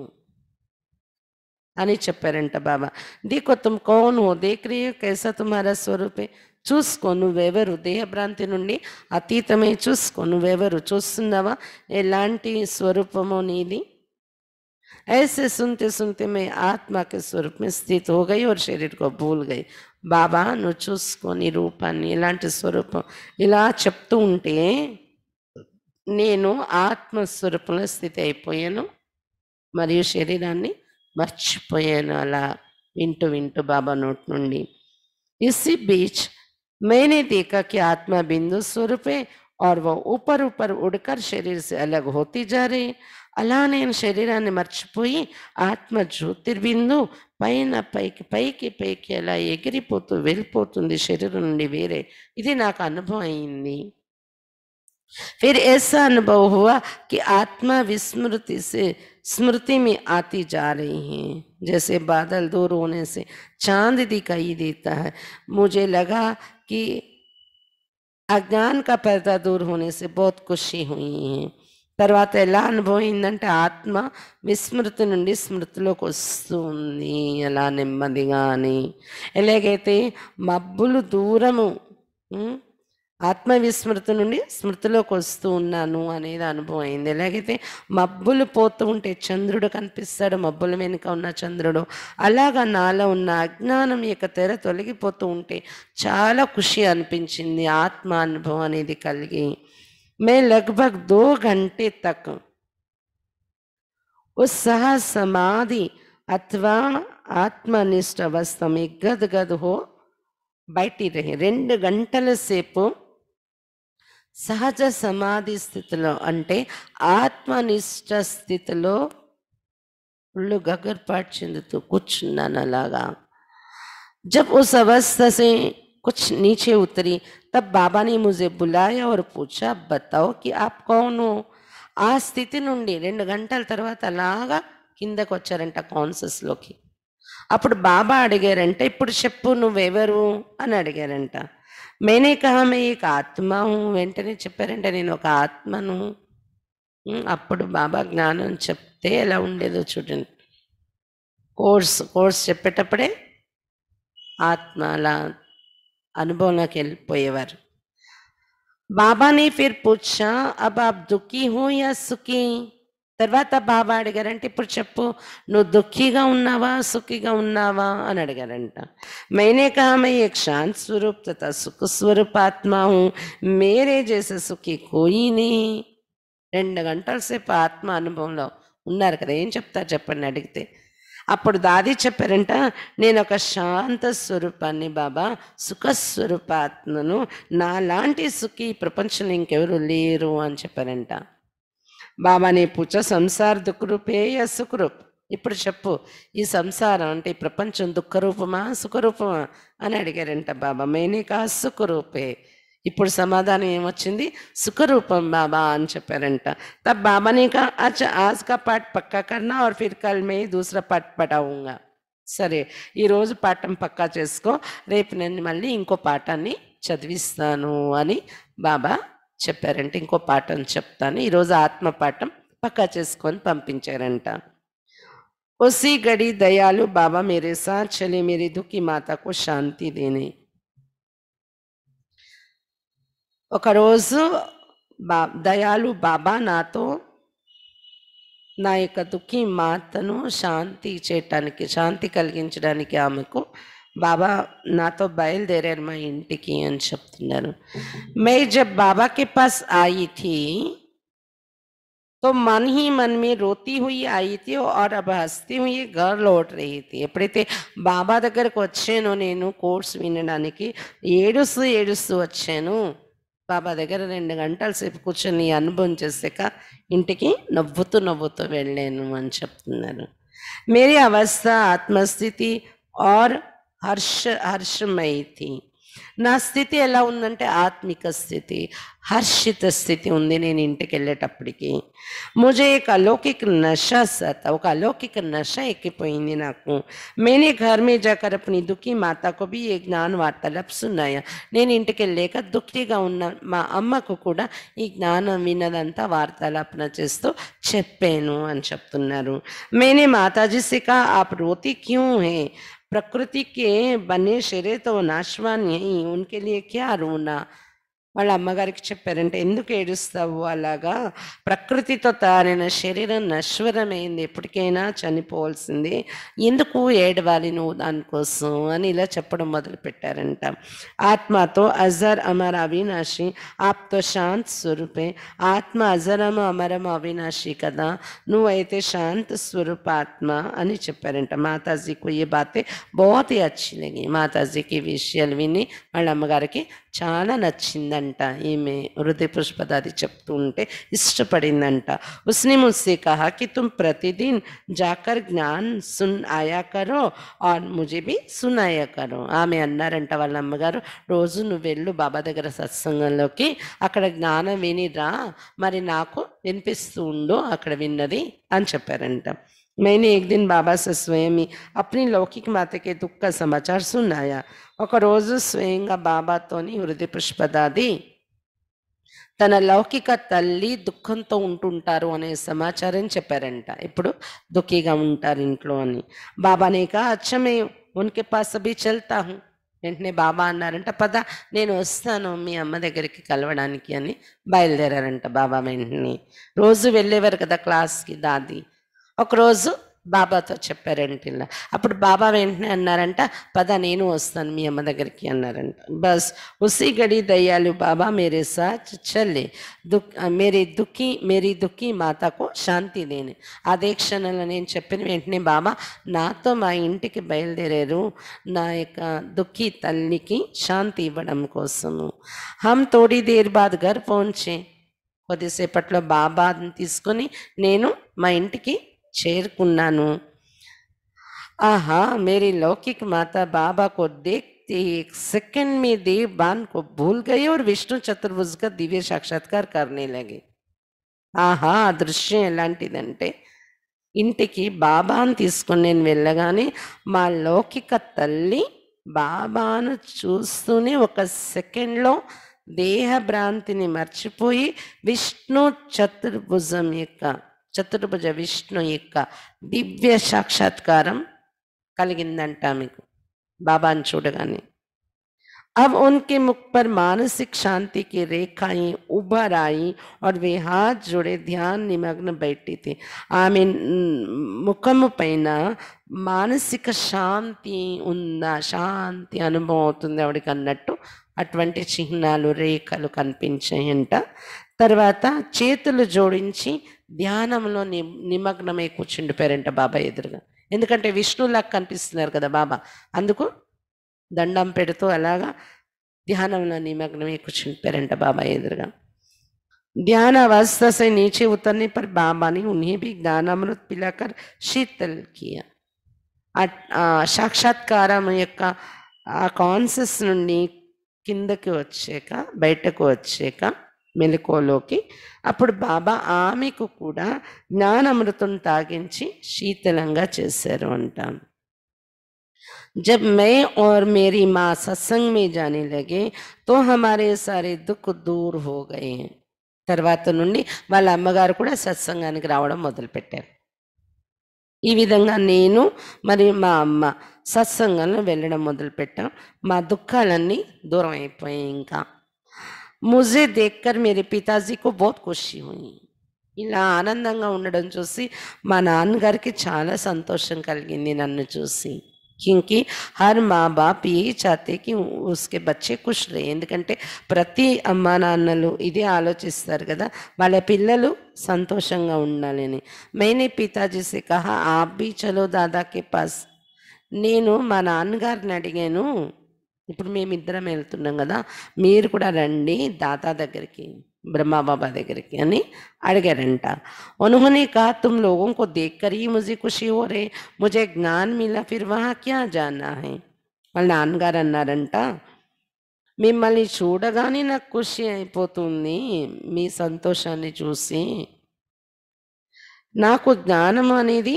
A: అని చెప్పారంట బాబా దీకో తుమ్ కోను ఓ దేఖ్ రీ కేస తుమారా స్వరూపే చూసుకో నువ్వెవరు దేహభ్రాంతి నుండి అతీతమే చూసుకో నువ్వెవరు చూస్తున్నావా ఎలాంటి స్వరూపము నీది ऐसे सुनते सुनते मैं आत्मा के स्वरूप में स्थित हो गई और शरीर को भूल गई बाबा नुचूसकोनी रूपाने इलांट स्वरूप इला चुप्त उ नैन आत्मस्वरूप स्थित मरी शरीरा मर्चिपयान अला विंट विंट बाबा नोट नीं इसी बीच मैंने देखा कि आत्मा बिंदु स्वरूप और वह ऊपर ऊपर उड़कर शरीर से अलग होती जा रही अला నేను శరీరాన్ని మర్చిపోయి आत्म ज्योतिर्बिंदु पैन पैकी पैकी पैकी అలా ఎగిరిపోతూ शरीर ना वेरे इधे ना నాకు फिर ऐसा अनुभव हुआ कि आत्मा विस्मृति से स्मृति में आती जा रही है जैसे बादल दूर होने से चांद दिखाई देता है मुझे लगा कि अज्ञान का पर्दा दूर होने से बहुत खुशी हुई है తర్వాత ఎలా అనుభవమైందంటే ఆత్మ విస్మృతి నుండి స్మృతిలోకి వస్తూ ఉంది అలా నెమ్మదిగా అని ఎలాగైతే మబ్బులు దూరము ఆత్మ విస్మృతి నుండి స్మృతిలోకి వస్తూ ఉన్నాను అనేది అనుభవం అయింది ఎలాగైతే మబ్బులు పోతూ ఉంటే చంద్రుడు కనిపిస్తాడు మబ్బుల వెనుక ఉన్న చంద్రుడు అలాగా నాలో ఉన్న అజ్ఞానం యొక్క తెర తొలగిపోతూ ఉంటే చాలా ఖుషి అనిపించింది ఆత్మ అనుభవం అనేది కలిగి मैं लगभग दो घंटे तक उस सह समाधि అథవా ఆత్మనిష్ట అవస్థ మీ గద్ హో బయటిరహి రెండు గంటల సేపు సహజ సమాధి స్థితిలో అంటే ఆత్మనిష్ట స్థితిలో ఒళ్ళు గగర్పాటు చెందుతూ కూర్చున్నాను అలాగా జబ్ ఉస్ అవస్థ సే कुछ नीचे उतरी तब बाबा ने मुझे बुलाया और पूछा बताओ कि आप कौन हो ఆ స్థితి నుండి రెండు గంటల తర్వాత అలాగా కిందకు వచ్చారంట కాన్షియస్లోకి అప్పుడు బాబా అడిగారంట ఇప్పుడు చెప్పు నువ్వెవరు అని అడిగారంట మేనే కహమే ఏక ఆత్మ వెంటనే చెప్పారంట నేను ఒక ఆత్మను అప్పుడు బాబా జ్ఞానం చెప్తే ఎలా ఉండేదో చూడండి కోర్స్ కోర్స్ చెప్పేటప్పుడే ఆత్మ అలా అనుభవంలోకి వెళ్ళిపోయేవారు బాబాని ఫిర్ పూచ్చా అబా ఆప్ దుఃఖీ హో యా సుఖీ తర్వాత బాబా అడిగారంటే ఇప్పుడు చెప్పు నువ్వు దుఃఖీగా ఉన్నావా సుఖీగా ఉన్నావా అని అడిగారంట మైనే కహా మై ఏక్ స్వరూప్ తా సుఖ స్వరూప్ మేరే చేసే సుఖీ కోయిని రెండు గంటల సేపు ఆత్మ అనుభవంలో ఉన్నారు కదా ఏం చెప్తారు చెప్పండి అడిగితే అప్పుడు దాది చెప్పారంట నేను ఒక శాంత స్వరూపాన్ని బాబా సుఖస్వరూపాత్మను నాలాంటి సుఖి ప్రపంచంలో ఇంకెవరు లేరు అని చెప్పారంట బాబా నీ పూజ సంసార దుఃఖరూపేయ సుఖరూప్ ఇప్పుడు చెప్పు ఈ సంసారం అంటే ఈ ప్రపంచం దుఃఖరూపమా సుఖరూపమా అని అడిగారంట బాబా మేనే కా సుఖరూపే ఇప్పుడు సమాధానం ఏమొచ్చింది సుఖరూపం బాబా అని చెప్పారంట తప్ప బాబాని కా అచ్చా పాట్ పక్కా కన్నా ఆర్ ఫిర్ కల్ మే దూసరా పాట్ పడావుంగా సరే ఈరోజు పాఠం పక్కా చేసుకో రేపు నేను మళ్ళీ ఇంకో పాఠాన్ని చదివిస్తాను అని బాబా చెప్పారంట ఇంకో పాఠం చెప్తాను ఈరోజు ఆత్మ పాఠం పక్కా చేసుకొని పంపించారంట उसी గడి దయాలు బాబా మీరే సా చలి मेरी దుఃఖి మాతకు శాంతి దేని ఒక రోసు దయalu బాబా నాతో నా ఏక దుఖీ మాతను శాంతి చేతనికి శాంతి కలిగించడానికి ఆమెకు బాబా నాతో బైల్ దేరేర్ మా ఇంటికి అని చెప్తున్నారు మేజ్ బాబా కేపస్ ఐతి తో మన్ హి మన్ మే రోతి హుయీ ఐతి ఓర్ అబ హస్తి మే గర్ లోట్ రహీ థీ అప్రితే బాబా దగ్గర్ కు వచ్చేను నేను కోర్స్ వినడానికి ఏడుసు ఏడుసు వచ్చేను బాబా దగ్గర రెండు గంటల సేపు కూర్చొని అనుభవం చేశాక ఇంటికి నవ్వుతూ నవ్వుతూ వెళ్ళాను అని చెప్తున్నారు మేరీ అవస్థ ఆత్మస్థితి ఆర్ హర్ష హర్షమైతి నా స్థితి ఎలా ఉందంటే ఆత్మిక స్థితి హర్షిత స్థితి ఉంది నేను ఇంటికి వెళ్ళేటప్పటికి ముజే ఒక అలౌకిక నష సత ఒక అలౌకిక నష ఎక్కిపోయింది నాకు మేనే ఘర్ మే జాకర్ అప్ని దుఃఖీ మాతకు బి ఏ జ్ఞాన వార్తలప్ సున్నాయా నేను ఇంటికి వెళ్ళాక దుఃఖిగా ఉన్న మా అమ్మకు కూడా ఈ జ్ఞానం వినదంతా వార్తలాపన చేస్తూ చెప్పాను అని చెప్తున్నారు మేనే మాతాజీ సికా ఆప్ రోతి క్యూ హే प्रकृति के बने सिरे तो नाशवान यहीं उनके लिए क्या रोना వాళ్ళ అమ్మగారికి చెప్పారంటే ఎందుకు ఏడుస్తావు అలాగా ప్రకృతితో తారిన శరీరం నశ్వరమైంది ఎప్పటికైనా చనిపోవాల్సింది ఎందుకు ఏడవాలి నువ్వు దానికోసం అని ఇలా చెప్పడం మొదలుపెట్టారంట ఆత్మతో అజర్ అమర్ అవినాశి ఆప్తో శాంత్ స్వరూపే ఆత్మ అజరమ అమరం అవినాశి కదా నువ్వైతే శాంత స్వరూప ఆత్మ అని చెప్పారంట మాతాజీకు ఈ బాతే బహుత్ అచ్చినవి మాతాజీకి విషయాలు విని వాళ్ళ అమ్మగారికి చాలా నచ్చింది అంట ఈమె హృదయ పుష్పదాది చెప్తూ ఉంటే ఇష్టపడిందంట ఉస్ని ముస్సే కహా కి తుమ్ ప్రతిదిన్ జాకర్ జ్ఞాన్ సున్ ఆయా కరో ఆర్ ముజిబి సున్ ఆయా కరో ఆమె అన్నారంట వాళ్ళ అమ్మగారు రోజు నువ్వు వెళ్ళు బాబా దగ్గర సత్సంగంలోకి అక్కడ జ్ఞానం వినిరా మరి నాకు వినిపిస్తూ ఉండు అక్కడ విన్నది అని చెప్పారంట मैंने एक दिन बाबा से स्वयं ही अपनी लौकिक माता के दुख का समाचार सुनाया ఒక రోజు స్వయంగా బాబాతోని హృదయ పుష్పదాది తన లౌకిక తల్లి దుఃఖంతో ఉంటుంటారు అనే సమాచారం చెప్పారంట ఇప్పుడు దుఃఖీగా ఉంటారు ఇంట్లో అని బాబా కా అచ్చమే ఉనికి పాస్ అభి చల్తా వెంటనే బాబా అన్నారంట పద నేను వస్తాను మీ అమ్మ దగ్గరికి కలవడానికి అని బయలుదేరారంట బాబా వెంటనే రోజు వెళ్ళేవారు కదా క్లాస్కి దాది ఒకరోజు బాబాతో చెప్పారంట ఇలా అప్పుడు బాబా వెంటనే అన్నారంట పద నేను వస్తాను మీ అమ్మ దగ్గరికి అన్నారంట బస్ ఉసి గడి దయ్యాలు బాబా మేరే సాచ్ చల్లి దుఃఖ మేరీ దుఃఖి మేరీ దుఃఖి మాతకు శాంతి లేని అదే క్షణంలో నేను చెప్పిన వెంటనే బాబా నాతో మా ఇంటికి బయలుదేరారు నా యొక్క దుఃఖి తల్లికి శాంతి ఇవ్వడం కోసము హమ్ తోడి దేర్ బాద్ గర్ పోంచే కొద్దిసేపట్లో బాబాని తీసుకొని నేను మా ఇంటికి చేరుకున్నాను ఆహా मेरी లౌకిక మాత బాబాకు को देखते ही एक सेकंड భూల్ देवबान को भूल गए దివ్య సాక్షాత్కార్ चतुर्भुज का ఆహా ఆ దృశ్యం ఎలాంటిదంటే ఇంటికి బాబాను తీసుకుని నేను వెళ్ళగానే మా లౌకిక తల్లి బాబాను చూస్తూనే ఒక సెకండ్లో దేహభ్రాంతిని మర్చిపోయి విష్ణు చతుర్భుజం యొక్క చతుర్భుజ విష్ణు యొక్క దివ్య సాక్షాత్కారం కలిగిందంట మీకు బాబాని చూడగానే अब ఉన్కి मुख పర్ మానసిక శాంతికి రేఖాయి रेखाएं ఆర్ आई హాత్ वे ధ్యాన్ నిమగ్న ध्यान ఆమె ముఖము పైన మానసిక శాంతి ఉన్న శాంతి అనుభవం అవుతుంది ఆవిడకి అన్నట్టు అటువంటి చిహ్నాలు రేఖలు కనిపించాయంట తర్వాత చేతులు జోడించి ధ్యానంలో ని నిమగ్నమై పేరెంట బాబా ఎదురుగా ఎందుకంటే విష్ణువులా కనిపిస్తున్నారు కదా బాబా అందుకు దండం పెడుతూ అలాగా ధ్యానంలో నిమగ్నమై పేరెంట బాబా ఎదురుగా ధ్యాన अवस्था నీచే ఉత్తర్ని పర్ బాబాని बाबा బి జ్ఞానమృత్ भी శీతల్ पिलाकर సాక్షాత్కారం యొక్క ఆ కాన్సెస్ నుండి కిందకి వచ్చాక బయటకు వచ్చాక మెలకువలోకి అప్పుడు బాబా ఆమెకు కూడా జ్ఞానమృతం తాగించి శీతలంగా చేశారు అంటాం జబ్ మే ఓర్ మేరీ మా సత్సంగ్ మీ जाने లగే తో हमारे సారే దుఃఖ దూర్ हो తర్వాత నుండి వాళ్ళ అమ్మగారు కూడా సత్సంగానికి రావడం మొదలుపెట్టారు ఈ విధంగా నేను మరియు మా అమ్మ సత్సంగంలో వెళ్ళడం మొదలుపెట్టాం మా దుఃఖాలన్నీ దూరం అయిపోయాయి ఇంకా ముజే దేక్కర్ మేరే పితాజీకు బోత్ ఖుషి హుయి ఇలా ఆనందంగా ఉండడం చూసి మా నాన్నగారికి చాలా సంతోషం కలిగింది నన్ను చూసి క్యూంకి హర్ మా బాప్ ఏ చాతేకి ఉస్కే బచ్చే ఖుష్ ఎందుకంటే ప్రతి అమ్మా నాన్నలు ఇదే ఆలోచిస్తారు కదా వాళ్ళ పిల్లలు సంతోషంగా ఉండాలని మేనే పితాజీసే కహా ఆప్ బీ చలో దాదాకే పాస్ నేను మా నాన్నగారిని అడిగాను ఇప్పుడు మేము ఇద్దరం వెళ్తున్నాం కదా మీరు కూడా రండి దాతా దగ్గరికి ब्रह्मा बाबा देकर यानी अड़गे रंटा उन्होंने कहा तुम लोगों को देखकर ही मुझे खुशी हो रही मुझे ज्ञान मिला फिर वहाँ क्या जाना है వాళ్ళ నాన్నగారన్నారంట మిమ్మల్ని చూడగానే నాకు ఖుషి అయిపోతుంది మీ సంతోషాన్ని చూసి నాకు జ్ఞానం అనేది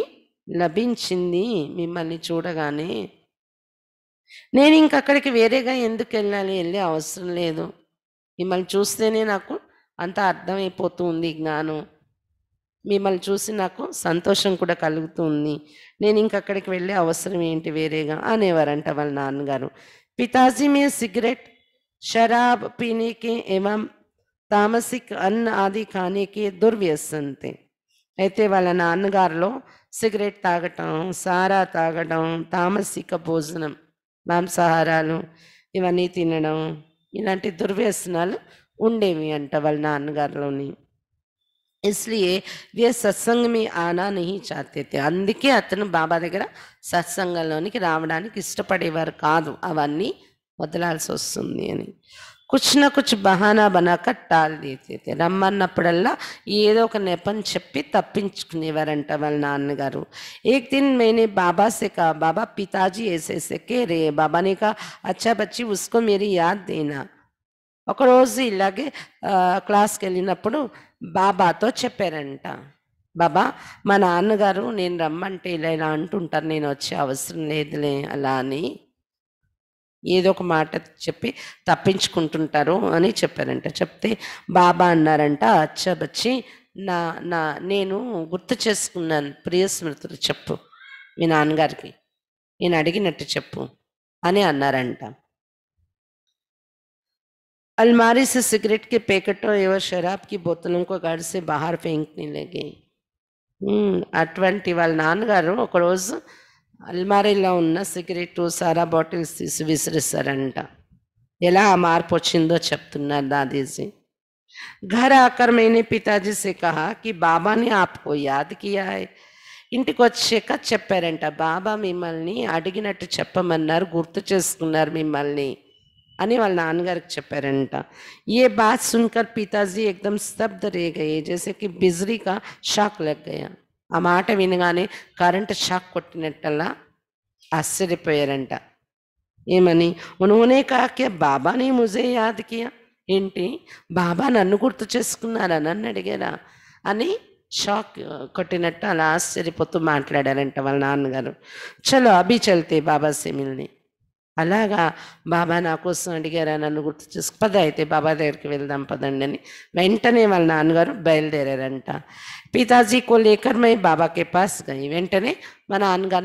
A: లభించింది మిమ్మల్ని చూడగానే నేను ఇంకక్కడికి వేరేగా ఎందుకు వెళ్ళాలి వెళ్ళే అవసరం లేదు మిమ్మల్ని చూస్తేనే నాకు అంత అర్థమైపోతూ ఉంది జ్ఞానం మిమ్మల్ని చూసి నాకు సంతోషం కూడా కలుగుతుంది నేను ఇంకక్కడికి వెళ్ళే అవసరం ఏంటి వేరేగా అనేవారంట వాళ్ళ నాన్నగారు పితాజీ మీ సిగరెట్ షరాబ్ పీనీకి ఏమం తామసిక్ అన్న ఆది కానీకి దుర్వ్యసంతే అయితే వాళ్ళ నాన్నగారిలో సిగరెట్ తాగటం సారా తాగటం తామసిక భోజనం మాంసాహారాలు ఇవన్నీ తినడం ఇలాంటి దుర్వ్యసనాలు ఉండేవి అంట వాళ్ళ నాన్నగారిలోని ఇస్లియే వే సత్సంగమి ఆనా నీ చాతేతే అందుకే అతను బాబా దగ్గర సత్సంగంలోనికి రావడానికి ఇష్టపడేవారు కాదు అవన్నీ వదలాల్సి వస్తుంది అని కుచ్ నా కుచ్ బహానా బనాక టాల్ తీసేది రమ్మన్నప్పుడల్లా ఏదో ఒక నెపం చెప్పి తప్పించుకునేవారంట వాళ్ళ నాన్నగారు ఏక్ దిన్ మేనే బాబా సే కా బాబా పితాజీ వేసేసే కే రే బాబాని కా అచ్చా బచ్చి ఉస్కో మీరు యాద్ దేనా ఒకరోజు ఇలాగే క్లాస్కి వెళ్ళినప్పుడు బాబాతో చెప్పారంట బాబా మా నాన్నగారు నేను రమ్మంటే ఇలా ఇలా అంటుంటారు నేను వచ్చే అవసరం లేదులే అలా అని ఏదో ఒక మాట చెప్పి తప్పించుకుంటుంటారు అని చెప్పారంట చెప్తే బాబా అన్నారంట అచ్చబచ్చి నా నా నేను గుర్తు చేసుకున్నాను ప్రియ స్మృతులు చెప్పు మీ నాన్నగారికి నేను అడిగినట్టు చెప్పు అని అన్నారంట अलमारी से सिगरेट के पैकेटों एवं शराब की बोतलों को బహార్ से అటువంటి వాళ్ళ నాన్నగారు ఒకరోజు अल मारेला उन्ना सिगरेट सारा बॉटल्स दिस विसरे सरंटा एला मारपొచ్చినో చెప్తున్నారంట ghar आकर मैं इन पिताजी से कहा कि बाबा ने आप को याद किया है इंटికొచ్చే కచ్చ చెప్పారంట బాబా మిమ్మల్ని అడిగినట్టు చెప్పమన్నారు గుర్తుచేస్తున్నారు మిమ్మల్ని అని వాళ్ళ నాన్నగరికి చెప్పారంట ఈ baat sunkar pitaji ekdam stabd re gaye jaise ki bijri ka shak lag gaye ఆ మాట వినగానే కరెంటు షాక్ కొట్టినట్టల్లా ఆశ్చర్యపోయారంట ఏమని ఉనువునే కాక బాబాని ముజే యాదకి ఏంటి బాబా నన్ను గుర్తు చేసుకున్నారా నన్ను అడిగారా అని షాక్ కొట్టినట్టు అలా ఆశ్చర్యపోతూ మాట్లాడారంట వాళ్ళ నాన్నగారు చలో అభి చల్తే బాబా సెమిల్ని అలాగా బాబా నా కోసం అడిగారా నన్ను గుర్తు చేసుకు పద అయితే బాబా దగ్గరికి వెళ్దాం పదండి అని వెంటనే వాళ్ళ నాన్నగారు బయలుదేరారంట पिताजी को लेकर मैं बाबा के पास गई वैंने मैं आनगा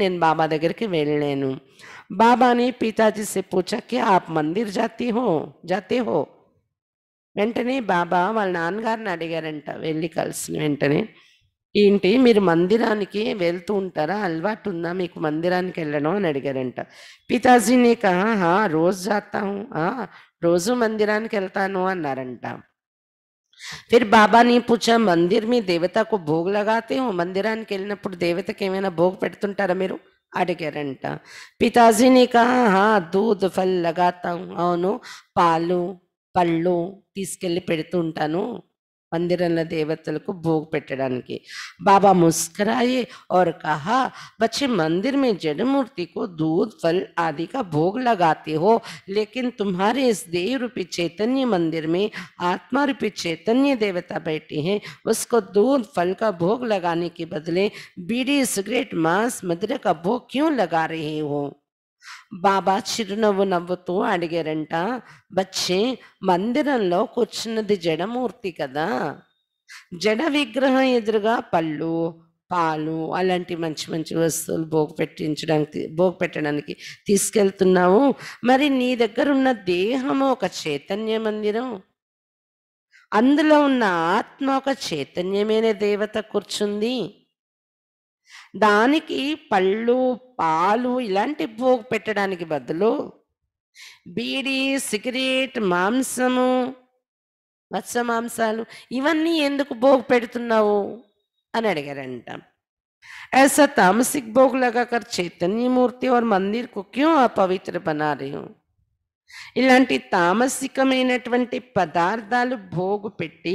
A: ने बाबा दिल्ले बाबा ने पिताजी से पूछा कि आप मंदिर जाती हो जाते हो वैंने बाबा वालगार अगर वे कल वीर मंदरा वूंटारा अलवाटा मंदरा अगर पिताजी ने कहा हाँ रोज जाता हूँ हाँ, रोजू मंदरा अट ఫిర్ బాబాని పూచా మందిర్ మీ దేవతకు దేవత को భోగ్ लगाते మందిరానికి వెళ్ళినప్పుడు దేవతకి ఏమైనా భోగ్ పెడుతుంటారా మీరు అడిగారంట పితాజీని కహా దూద్ ఫల్ లగాతా అవును పాలు పళ్ళు తీసుకెళ్ళి పెడుతుంటాను मंदिर को भोग पेटा की बाबा मुस्कुराए और कहा बच्चे मंदिर में जड़मूर्ति को दूध फल आदि का भोग लगाते हो लेकिन तुम्हारे इस देव रूपी चैतन्य मंदिर में आत्मा रूपी चैतन्य देवता बैठे हैं उसको दूध फल का भोग लगाने के बदले बीड़ी सिगरेट मांस मदिरा का भोग क्यों लगा रहे हो బాబా చిరునవ్వు నవ్వుతూ అడిగారంట బచ్చి మందిరంలో కూర్చున్నది జడమూర్తి కదా జడ విగ్రహం ఎదురుగా పళ్ళు పాలు అలాంటి మంచి మంచి వస్తువులు భోగు పెట్టించడానికి భోగు పెట్టడానికి తీసుకెళ్తున్నావు మరి నీ దగ్గర ఉన్న దేహము ఒక చైతన్య మందిరం అందులో ఉన్న ఆత్మ ఒక చైతన్యమైన దేవత కూర్చుంది దానికి పళ్ళు పాలు ఇలాంటి భోగు పెట్టడానికి బదులు బీడి సిగరెట్ మాంసము మత్స మాంసాలు ఇవన్నీ ఎందుకు భోగు పెడుతున్నావు అని అడిగారంట ऐसा तामसिक भोग लगाकर లాగా मूर्ति और मंदिर को क्यों अपवित्र बना रही ఇలాంటి తామసికమైనటువంటి పదార్థాలు భోగు పెట్టి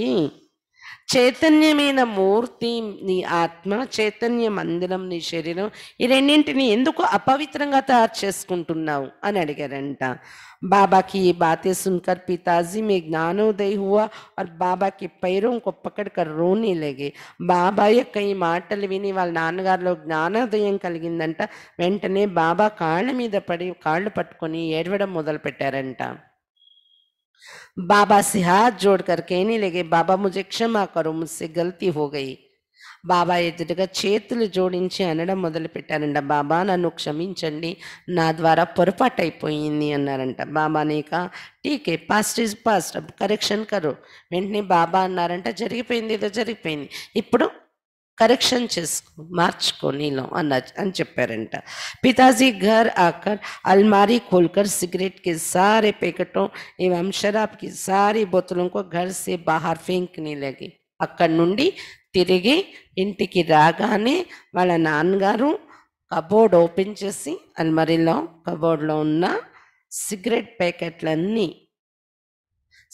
A: చైతన్యమైన మూర్తి నీ ఆత్మ చైతన్య మందిరం నీ శరీరం ఈ రెండింటిని ఎందుకు అపవిత్రంగా తయారు చేసుకుంటున్నావు అని అడిగారంట బాబాకి ఈ బాతే సున్కర్ పితాజీ మీ జ్ఞానోదయ హువా బాబాకి పైరం కి पैरों को పకడ్కర్ రోని లేగే బాబా యొక్క ఈ మాటలు విని వాళ్ళ నాన్నగారిలో జ్ఞానోదయం కలిగిందంట వెంటనే బాబా కాళ్ళ మీద పడి కాళ్ళు పట్టుకొని ఏడవడం మొదలుపెట్టారంట बाबा से हाथ जोड़कर कहने लगे बाबा मुझे క్షమా करो मुझसे गलती हो गई బాబా ఎదుటగా చేతులు జోడించి అనడం మొదలుపెట్టారంట బాబా నన్ను క్షమించండి నా ద్వారా పొరపాటు అయిపోయింది అన్నారంట బాబా నీక టీకే పాస్ట్ ఈజ్ పాస్ట్ కరెక్షన్ కరు వెంటనే బాబా అన్నారంట జరిగిపోయింది ఏదో జరిగిపోయింది ఇప్పుడు కరెక్షన్ చేసుకో మార్చుకో నీలో అన్న అని చెప్పారంట పితాజీ ఘర్ ఆకర్ अलमारी కోల్కర్ సిగరెట్కి के सारे पैकेटों एवं సారీ की सारी बोतलों को घर से बाहर అక్కడి నుండి తిరిగి ఇంటికి రాగానే వాళ్ళ నాన్నగారు కబోర్డ్ ఓపెన్ చేసి అల్మరీలో కబోర్డ్లో ఉన్న సిగరెట్ ప్యాకెట్లన్నీ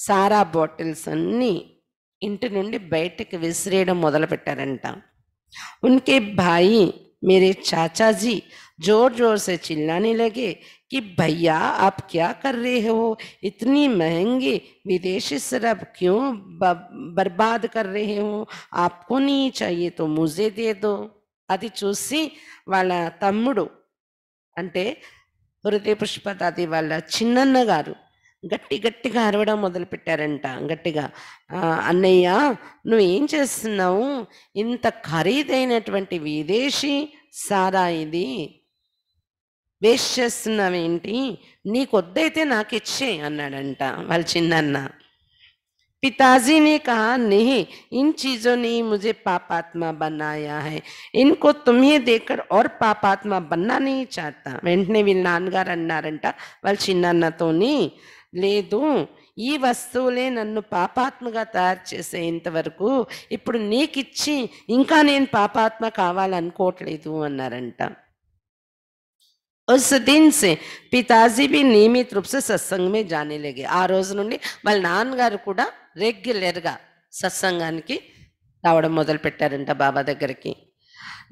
A: సారా బాటిల్స్ అన్నీ ఇంటి నుండి బయటకు విసిరేయడం మొదలుపెట్టారంట उनके भाई मेरे चाचा जी जोर जोर से चिल्लाने लगे कि भैया आप क्या कर रहे हो इतनी महंगी विदेशी शराब क्यों बर्बाद कर रहे हो आपको नहीं चाहिए तो मुझे दे दो అది చూసి వాళ్ళ తమ్ముడు అంటే హృదయ పుష్పదాది వాళ్ళ చిన్నన్న గారు గట్టి గట్టిగా అరవడం మొదలు పెట్టారంట గట్టిగా అన్నయ్య నువ్వు ఏం చేస్తున్నావు ఇంత కరీదైనటువంటి విదేశీ సారా ఇది వెర్షియస్న ఏమిటి నీ కొద్దైతే నాకు ఇచ్చే అన్నడంట వల్ చిన్నన్న పితాజీ నీ కాహనే ఇన్ చిజోని ముజే పాపాతమా બનાయా హై ఇన్కో తుమ్హే దేకర్ aur పాపాతమా బన్న నాహీ చాహతా వెంట ని వినానంద గారన్నారంట వల్ చిన్నన్నతోని లేదు ఈ వస్తువులే నన్ను పాపాత్మగా తయారు చేసేంత వరకు ఇప్పుడు నీకిచ్చి ఇంకా నేను పాపాత్మ కావాలనుకోవట్లేదు అన్నారంట దీన్సే పితాజీ బి నీమి తృప్స సత్సంగమే సత్సంగ్ ఆ రోజు నుండి వాళ్ళ నాన్నగారు కూడా రెగ్యులర్గా సత్సంగానికి రావడం మొదలు పెట్టారంట బాబా దగ్గరికి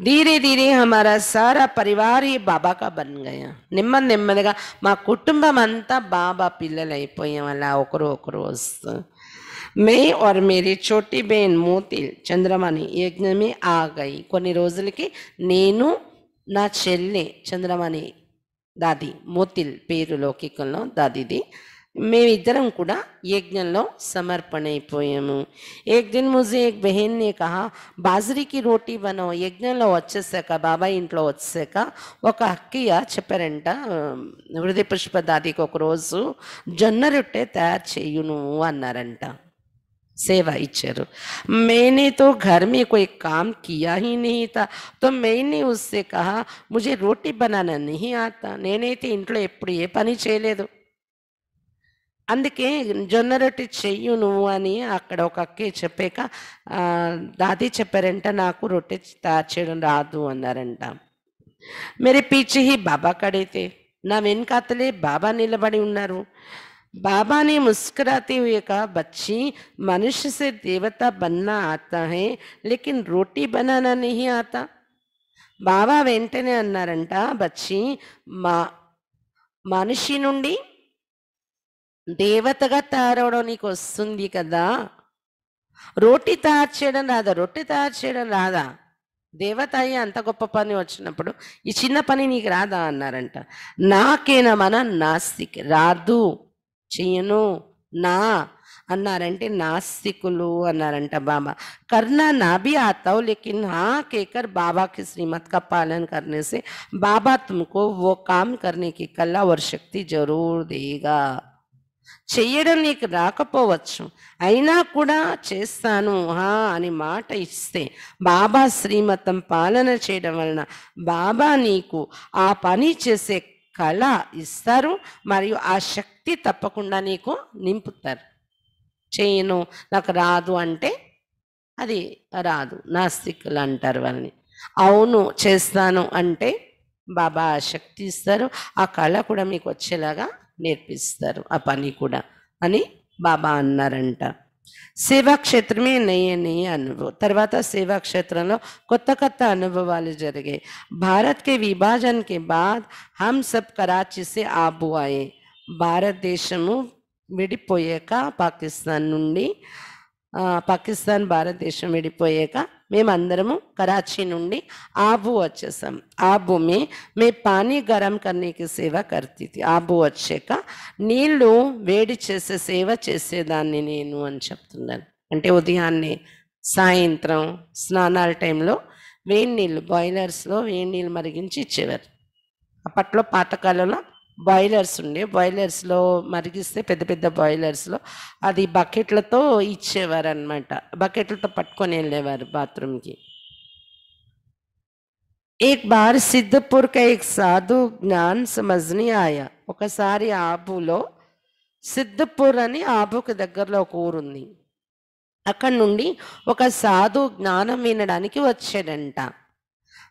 A: ధీరే ధీరే హమారా సారా పరివార్ ఈ బాబాగా బన్ గయా నెమ్మది నెమ్మదిగా మా కుటుంబం అంతా బాబా పిల్లలు అయిపోయాం అలా ఒకరు ఒకరు వస్తూ మే ఆర్ మేరీ చోటీ బేన్ మోతిల్ చంద్రమణి యజ్ఞమే ఆగాయి కొన్ని రోజులకి నేను నా చెల్లి చంద్రమణి దాది మోతిల్ పేరు లౌకికంలో దాదిది మేమితరం కుడా యజ్ఞనలో సమర్పణైపోయెము ఏక దిన ముజే ఏక బేహన్ ని కహా బాజరికి రోటి బనవో యజ్ఞనలో వచ్చేసాక బాబా ఇంట్లో వచ్చేసాక ఒక అక్కి యాచ్చపెరంట నవీది పుష్ప దాది కొక రోజు జన్నరుట్టే తయార్ చేయును అన్నారంట సేవ ఇచ్చారు మేనే తు గర్మి కోయ్ కామ్ కియా హి నహీ తా తో మేనే ఉస్సే కహా ముజే రోటి బనానా నహీ ఆతా నేనేతి ఇంట్లో ఎప్పుడు ఏ పని చేయలేదు అందుకే జొన్న రొట్టె చెయ్యు నువ్వు అని అక్కడ ఒక అక్కే చెప్పాక దాది చెప్పారంట నాకు రొట్టె తయారు చేయడం రాదు అన్నారంట మరి పీచిహి బాబా కడితే నా వెనుకాతలే బాబా నిలబడి ఉన్నారు బాబాని ముస్కరాతి యొక్క బచ్చి మనిషి मनुष्य से देवता बनना आता है బనానా रोटी ఆత బాబా వెంటనే అన్నారంట బచ్చి మా మనిషి నుండి దేవతగా తయారవడం నీకు వస్తుంది కదా రోటి తయారు చేయడం రాదా రొట్టె తయారు చేయడం రాదా దేవత అయ్యే అంత గొప్ప పని వచ్చినప్పుడు ఈ చిన్న పని నీకు రాదా అన్నారంట నాకేనా మన నాస్తిక్ రాదు చెయ్యను నా అన్నారంటే నాస్తికులు అన్నారంట బాబా కర్ణ నాభి ఆతావు లేకి హా కేకర్ బాబాకి శ్రీమత్ కా పాలన బాబా తుమ్కో ఓ కామ్ కర్నే కల్లా కళ శక్తి జరూర్ దేగా చెయ్యడం నీకు రాకపోవచ్చు అయినా కూడా చేస్తాను హా అని మాట ఇస్తే బాబా శ్రీమతం పాలన చేయడం వలన బాబా నీకు ఆ పని చేసే కళ ఇస్తారు మరియు ఆ శక్తి తప్పకుండా నీకు నింపుతారు చేయను నాకు రాదు అంటే అది రాదు నాస్తికులు అంటారు వాళ్ళని అవును చేస్తాను అంటే బాబా శక్తి ఇస్తారు ఆ కళ కూడా మీకు వచ్చేలాగా నేర్పిస్తారు ఆ పని కూడా అని బాబా అన్నారంట సేవాక్షేత్రమే నయ్యే నయ్యే అనుభవం తర్వాత సేవాక్షేత్రంలో కొత్త కొత్త అనుభవాలు జరిగాయి భారత్కి విభాజన్కే బాద్ హమ్ సబ్ కరాచీ సే ఆబు ఆయే భారతదేశము విడిపోయాక పాకిస్తాన్ నుండి పాకిస్తాన్ భారతదేశం విడిపోయాక మేమందరము కరాచీ నుండి ఆబు వచ్చేసాం ఆబు మే మే పానీ గరం కన్నీకి సేవ కర్తీతి ఆబు వచ్చాక నీళ్ళు వేడి చేసే సేవ చేసేదాన్ని నేను అని చెప్తున్నాను అంటే ఉదయాన్నే సాయంత్రం స్నానాల టైంలో వేడి నీళ్ళు బాయిలర్స్లో వేడి నీళ్ళు మరిగించి ఇచ్చేవారు అప్పట్లో పాతకాలంలో బాయిలర్స్ ఉండే బాయిలర్స్లో మరిగిస్తే పెద్ద పెద్ద బాయిలర్స్లో అది బకెట్లతో ఇచ్చేవారు అనమాట బకెట్లతో పట్టుకొని వెళ్ళేవారు బాత్రూమ్కి ఏక్ బార్ सिद्धपुर का సాధు జ్ఞాన్ సమజ్ని ఆయా ఒకసారి ఆబులో సిద్ధపూర్ అని ఆబుకు దగ్గరలో ఒక ఊరుంది అక్కడ నుండి ఒక సాధు జ్ఞానం వినడానికి వచ్చాడంట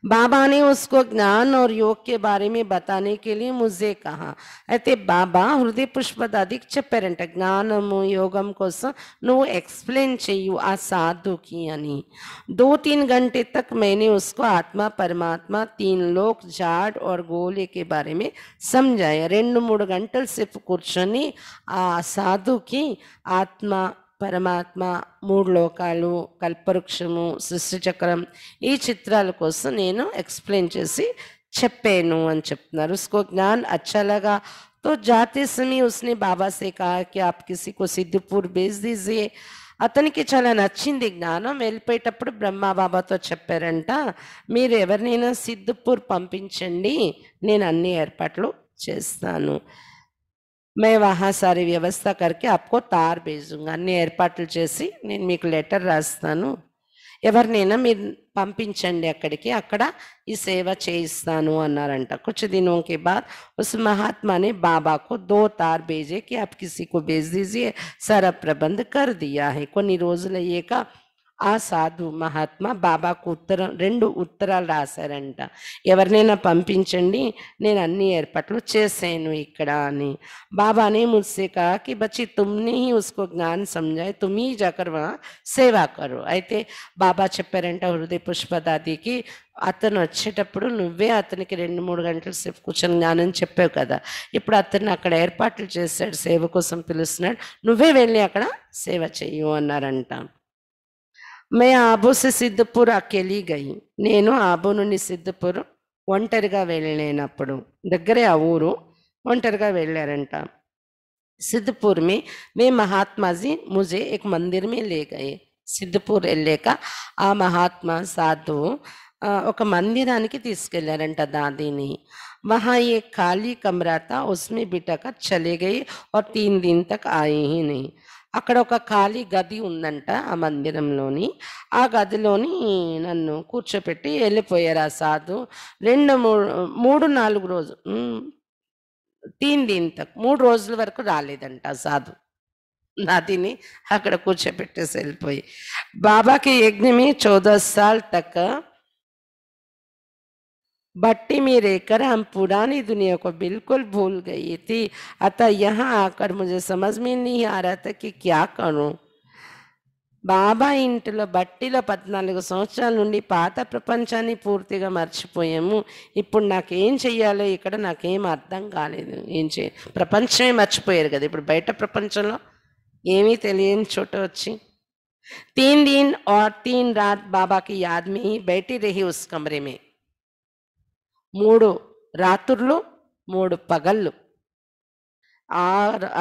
A: बाबा ने उसको ज्ञान और योग के बारे में बताने के लिए मुझे कहा अरे बाबा हृदय पुष्प दादी चपेरेंट ज्ञानम योगम कोसम नो एक्सप्लेन चाहिए आ साधु की यानी दो तीन घंटे तक मैंने उसको आत्मा परमात्मा तीन लोक जाड और गोले के बारे में समझाया रेंड मूड घंटल सिर्फ कुर्चनी आ साधु की आत्मा పరమాత్మ మూడు లోకాలు కల్పవృక్షము సృష్టిచక్రం ఈ చిత్రాల కోసం నేను ఎక్స్ప్లెయిన్ చేసి చెప్పాను అని చెప్తున్నారు స్కో జ్ఞాన్ అచ్చలాగా తో तो जाते ఉస్ని उसने बाबा से कहा कि आप किसी అతనికి చాలా నచ్చింది జ్ఞానం వెళ్ళిపోయేటప్పుడు బ్రహ్మ బాబాతో చెప్పారంట మీరు ఎవరినైనా సిద్ధిపూర్ పంపించండి నేను అన్ని ఏర్పాట్లు చేస్తాను मैं वहाँ सारी వ్యవస్థ करके आपको తార్ भेजूंगा అన్ని ఏర్పాట్లు చేసి నేను మీకు లెటర్ రాస్తాను ఎవరినైనా మీరు పంపించండి అక్కడికి అక్కడ ఈ సేవ చేయిస్తాను అన్నారంట कुछ दिनों के बाद उस महात्मा ने बाबा को दो तार भेजे कि आप किसी को भेज दीजिए सारा प्रबंध कर दिया है కొన్ని రోజులు అయ్యాక ఆ సాధు మహాత్మ బాబాకు ఉత్తరం రెండు ఉత్తరాలు రాశారంట ఎవరినైనా పంపించండి నేను అన్ని ఏర్పాట్లు చేశాను ఇక్కడ అని బాబానే ముస్సే కాకి బచ్చి తుమ్ని ఉస్కో జ్ఞాన్ సంజాయ్ తుమ్మి జాకర్ సేవా కరు అయితే బాబా చెప్పారంట హృదయ పుష్పదాదికి అతను వచ్చేటప్పుడు నువ్వే అతనికి రెండు మూడు గంటల సేపు కూర్చొని జ్ఞానం చెప్పావు కదా ఇప్పుడు అతను అక్కడ ఏర్పాట్లు చేశాడు సేవ కోసం పిలుస్తున్నాడు నువ్వే వెళ్ళి అక్కడ సేవ చెయ్యు అన్నారంట మే ఆబు సిద్ధపూర్ అకెలి గయి నేను ఆబు నుండి సిద్ధపూర్ ఒంటరిగా వెళ్ళలేనప్పుడు దగ్గరే ఆ ఊరు ఒంటరిగా వెళ్ళారంట సిద్ధపూర్ మీ మే మహాత్మాజీ ముజే मुझे మందిర్ మీ में సిద్ధపూర్ వెళ్ళాక ఆ మహాత్మా సాధు ఒక మందిరానికి తీసుకెళ్లారంట దాదీని వహా ఏ ఖాళీ కమరాత ఉస్మి బిటక చలిగయి గయి తీన్ तीन दिन అక్కడ ఒక ఖాళీ గది ఉందంట ఆ మందిరంలోని ఆ గదిలోని నన్ను కూర్చోపెట్టి వెళ్ళిపోయారు ఆ సాధు రెండు మూడు మూడు నాలుగు రోజు తీంది ఇంత మూడు రోజుల వరకు రాలేదంట ఆ సాధు నదిని అక్కడ కూర్చోపెట్టేసి వెళ్ళిపోయి బాబాకి యజ్ఞమే చౌదస్ సాల్ తక్క బట్టి में रहकर పురాణి దునియా दुनिया को భూల్ भूल गई थी अतः यहाँ आकर मुझे समझ में नहीं आ रहा బాబా ఇంటిలో బట్టిలో పద్నాలుగు సంవత్సరాల నుండి పాత ప్రపంచాన్ని పూర్తిగా మర్చిపోయాము ఇప్పుడు నాకేం చెయ్యాలో ఇక్కడ నాకేం అర్థం కాలేదు ఏం చేయ ప్రపంచమే మర్చిపోయారు కదా ఇప్పుడు బయట ప్రపంచంలో ఏమీ తెలియని చోట వచ్చి तीन దీన్ और तीन रात बाबा की याद में ही बैठी మూడు రాత్రులు మూడు పగళ్ళు ఆ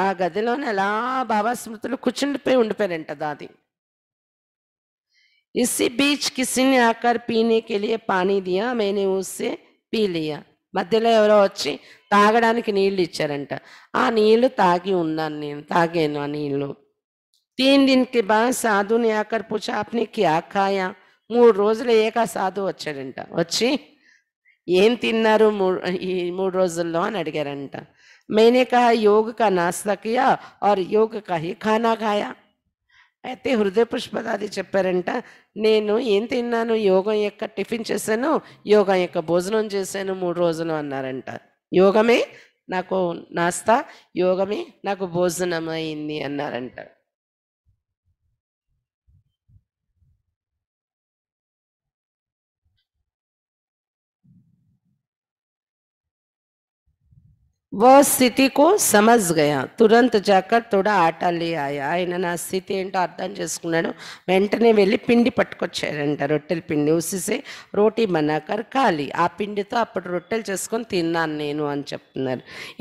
A: ఆ గదిలోనే అలా భావాస్మృతులు కూర్చుండిపోయి ఉండిపోయారంట దాది ఇసి బీచ్ किसी ఆకర్ आकर पीने के लिए पानी పీలియా మధ్యలో ఎవరో వచ్చి తాగడానికి నీళ్ళు ఇచ్చారంట ఆ నీళ్లు తాగి ఉన్నాను నేను తాగాను ఆ నీళ్లు తీన్ దీనికి బా సాధుని ఆకర్ పూచా అప్ని మూడు రోజులు ఏకా సాధు వచ్చాడంట వచ్చి ఏం తిన్నారు ఈ మూడు రోజుల్లో అని అడిగారంట మేనే కహా యోగ కా నాస్తా ఆర్ యోగ కా ఖానా ఖాయా అయితే హృదయ పుష్పదాది చెప్పారంట నేను ఏం తిన్నాను యోగం యొక్క టిఫిన్ చేశాను యోగం యొక్క భోజనం చేశాను మూడు రోజులు అన్నారంట యోగమే నాకు నాస్తా యోగమే నాకు భోజనం అయింది అన్నారంట वह स्थिति को समझ गया तुरंत जाकर थोड़ा आटा ले आया आई ना स्थिति एटो अर्थम चुस्कना वैंने वेली पिं पटकोचा रोटेल पिं उसी से रोटी बनाकर खाली आ पिं तो अब रोटेल चुस्को तिना नैन अच्छी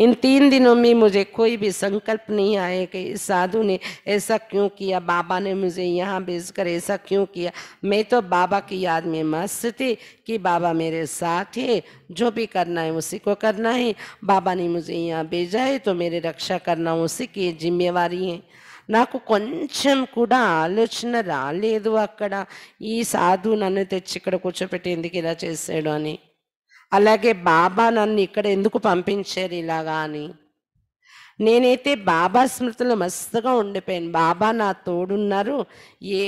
A: इन तीन दिनों में मुझे कोई भी संकल्प नहीं आए कि इस साधु ने ऐसा क्यों किया बाबा ने मुझे यहाँ भेजकर ऐसा क्यों किया मैं तो बाबा की याद में मस्त थी कि बाबा मेरे साथ है जो भी करना है उसी को करना है बाबा ने मुझे यहाँ भेजा है तो मेरी उसी की ఉసికి है నాకు కొంచెం కూడా ఆలోచన రాలేదు అక్కడ ఈ సాధువు నన్ను తెచ్చి ఇక్కడ కూర్చోపెట్టి ఎందుకు ఇలా చేశాడు అని అలాగే బాబా నన్ను ఇక్కడ ఎందుకు పంపించారు ఇలాగా అని నేనైతే బాబా స్మృతులు మస్తుగా ఉండిపోయాను బాబా నా తోడున్నారు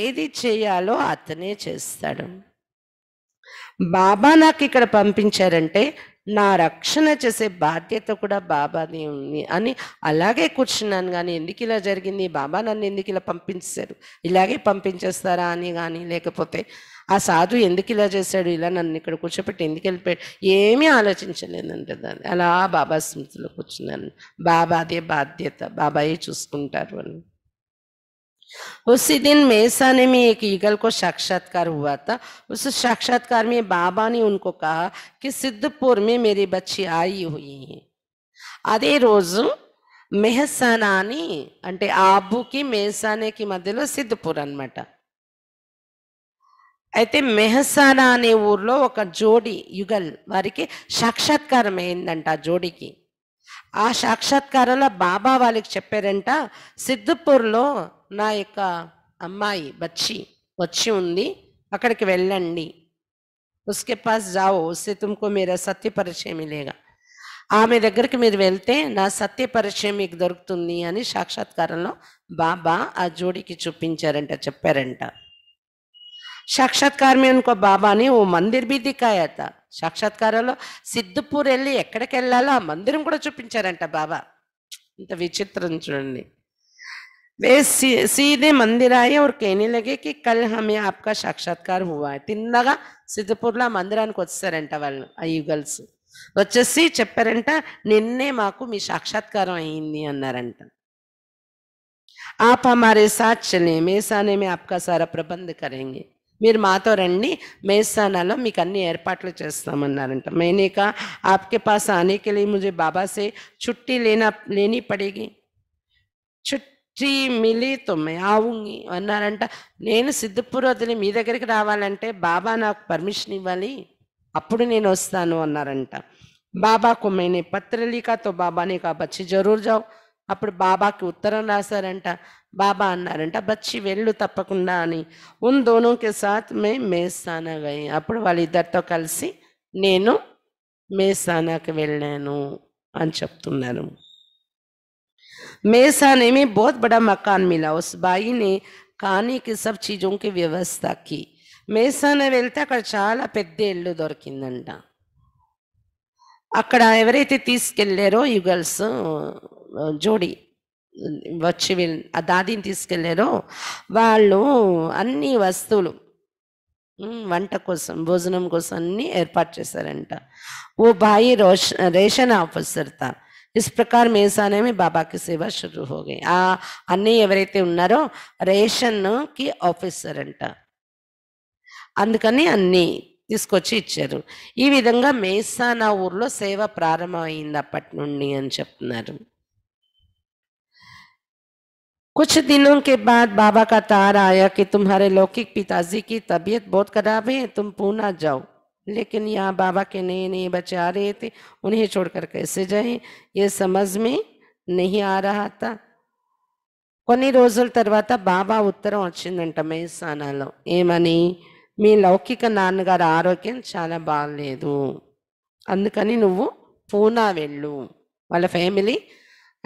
A: ఏది చేయాలో అతనే చేస్తాడు బాబా నాకు ఇక్కడ పంపించారంటే నా రక్షణ చేసే బాధ్యత కూడా బాబాని ఉంది అని అలాగే కూర్చున్నాను కానీ ఎందుకు ఇలా జరిగింది బాబా నన్ను ఎందుకు ఇలా పంపించారు ఇలాగే పంపించేస్తారా అని కానీ లేకపోతే ఆ సాధు ఎందుకు ఇలా చేశాడు ఇలా నన్ను ఇక్కడ కూర్చోపెట్టి ఎందుకు వెళ్ళిపోయాడు ఏమీ ఆలోచించలేదంటే దాన్ని అలా బాబా స్మృతిలో కూర్చున్నాను బాబాదే బాధ్యత బాబాయే చూసుకుంటారు అని उसी दिन मेसाने में एक ईगल को साक्षात्कार हुआ था उस साक्षात्कार में बाबा ने उनको कहा कि सिद्धपुर में मेरी बच्ची आई हुई है అదే రోజు మెహసానా అని అంటే ఆబుకి మెహసానాకి మధ్యలో సిద్ధపూర్ అనమాట అయితే మెహసానా అనే ఊర్లో ఒక జోడి యుగల్ వారికి సాక్షాత్కారం అయిందంట ఆ జోడికి ఆ సాక్షాత్కారంలో బాబా వాళ్ళకి చెప్పారంట సిద్ధపూర్లో నా యొక్క అమ్మాయి బచ్చి వచ్చి ఉంది అక్కడికి వెళ్ళండి ఉస్కే పాస్ జావో ఉస్సే తుమ్కో మీరు సత్య పరిచయం లేక ఆమె దగ్గరికి మీరు వెళ్తే నా సత్య పరిచయం మీకు దొరుకుతుంది అని సాక్షాత్కారంలో బాబా ఆ జోడికి చూపించారంట చెప్పారంట సాక్షాత్కారమే అనుకో బాబాని ఓ మందిర్ वो मंदिर సాక్షాత్కారంలో సిద్ధపూర్ వెళ్ళి ఎక్కడికి వెళ్ళాలో ఆ మందిరం కూడా చూపించారంట బాబా ఇంత విచిత్రం చూడండి వే సీదే మందిరాయ ఒక కేనీలగేకి కల్ హమే ఆప్కా సాక్షాత్కారం హువా తిన్నగా సిద్ధపూర్లో మందిరానికి వచ్చారంట వాళ్ళు ఆ యుగల్స్ వచ్చేసి చెప్పారంట నిన్నే మాకు మీ సాక్షాత్కారం అయింది అన్నారంట ఆప हमारे साथ चलें मेसाने में आपका మీరు మాతో రండి మేస్థానాలో మీకు అన్ని ఏర్పాట్లు చేస్తామన్నారంట మేనేక ఆప్కే పాస్ ఆనేకే లీ ముజే బాబాసే చుట్టి లేనా లేని పడేగి చుట్టి మిలి తొమ్మి ఆవుంగి అన్నారంట నేను సిద్ధపూర్ వదిలి మీ దగ్గరికి రావాలంటే బాబా నాకు పర్మిషన్ ఇవ్వాలి అప్పుడు నేను వస్తాను అన్నారంట బాబాకు మేనే పత్రలికతో బాబానే కాబట్టి జరూర్ జావు అప్పుడు బాబాకి ఉత్తరం రాశారంట బాబా అన్నారంట బచ్చి వెళ్ళు తప్పకుండా అని ఉన్ దోనోకి సాత్ మే మేస్తానా గయి అప్పుడు వాళ్ళిద్దరితో కలిసి నేను మేసానాకి వెళ్ళాను అని చెప్తున్నారు మేసానేమి బోత్ बहुत మకాన్ मकान मिला బాయిని కానీకి సబ్ खाने వ్యవస్థకి మేసాన వెళ్తే అక్కడ చాలా పెద్ద ఇల్లు దొరికిందంట అక్కడ ఎవరైతే తీసుకెళ్ళారో యుగల్స్ జోడి వచ్చి ఆ దాదిని తీసుకెళ్ళారో వాళ్ళు అన్ని వస్తువులు వంట కోసం భోజనం కోసం అన్ని ఏర్పాటు చేశారంట ఓ భాయి రోష రేషన్ ఆఫీసర్ తా ఇస్ ప్రకారం వేసానేమి బాబాకి సేవ की सेवा ఆ అన్నీ ఎవరైతే ఉన్నారో రేషన్కి ఆఫీసర్ అంట అందుకని అన్నీ తీసుకొచ్చి ఇచ్చారు ఈ విధంగా మేసానా ఊర్లో సేవ ప్రారంభమైంది అప్పటి నుండి అని చెప్తున్నారు कुछ दिनों के बाद बाबा का तार आया कि तुम्हारे लौकिक पिताजी की तबीयत बहुत खराब है तुम पूना जाओ लेकिन यहाँ बाबा के नए नए बच्चे आ रहे थे उन्हें छोड़कर कैसे जाए ये समझ में नहीं आ रहा था कोई रोजल तरवा बाबा उत्तर మేసానాలో ఏమని మీ లౌకిక నాన్నగారి ఆరోగ్యం చాలా బాగలేదు అందుకని నువ్వు పూనా వెళ్ళు వాళ్ళ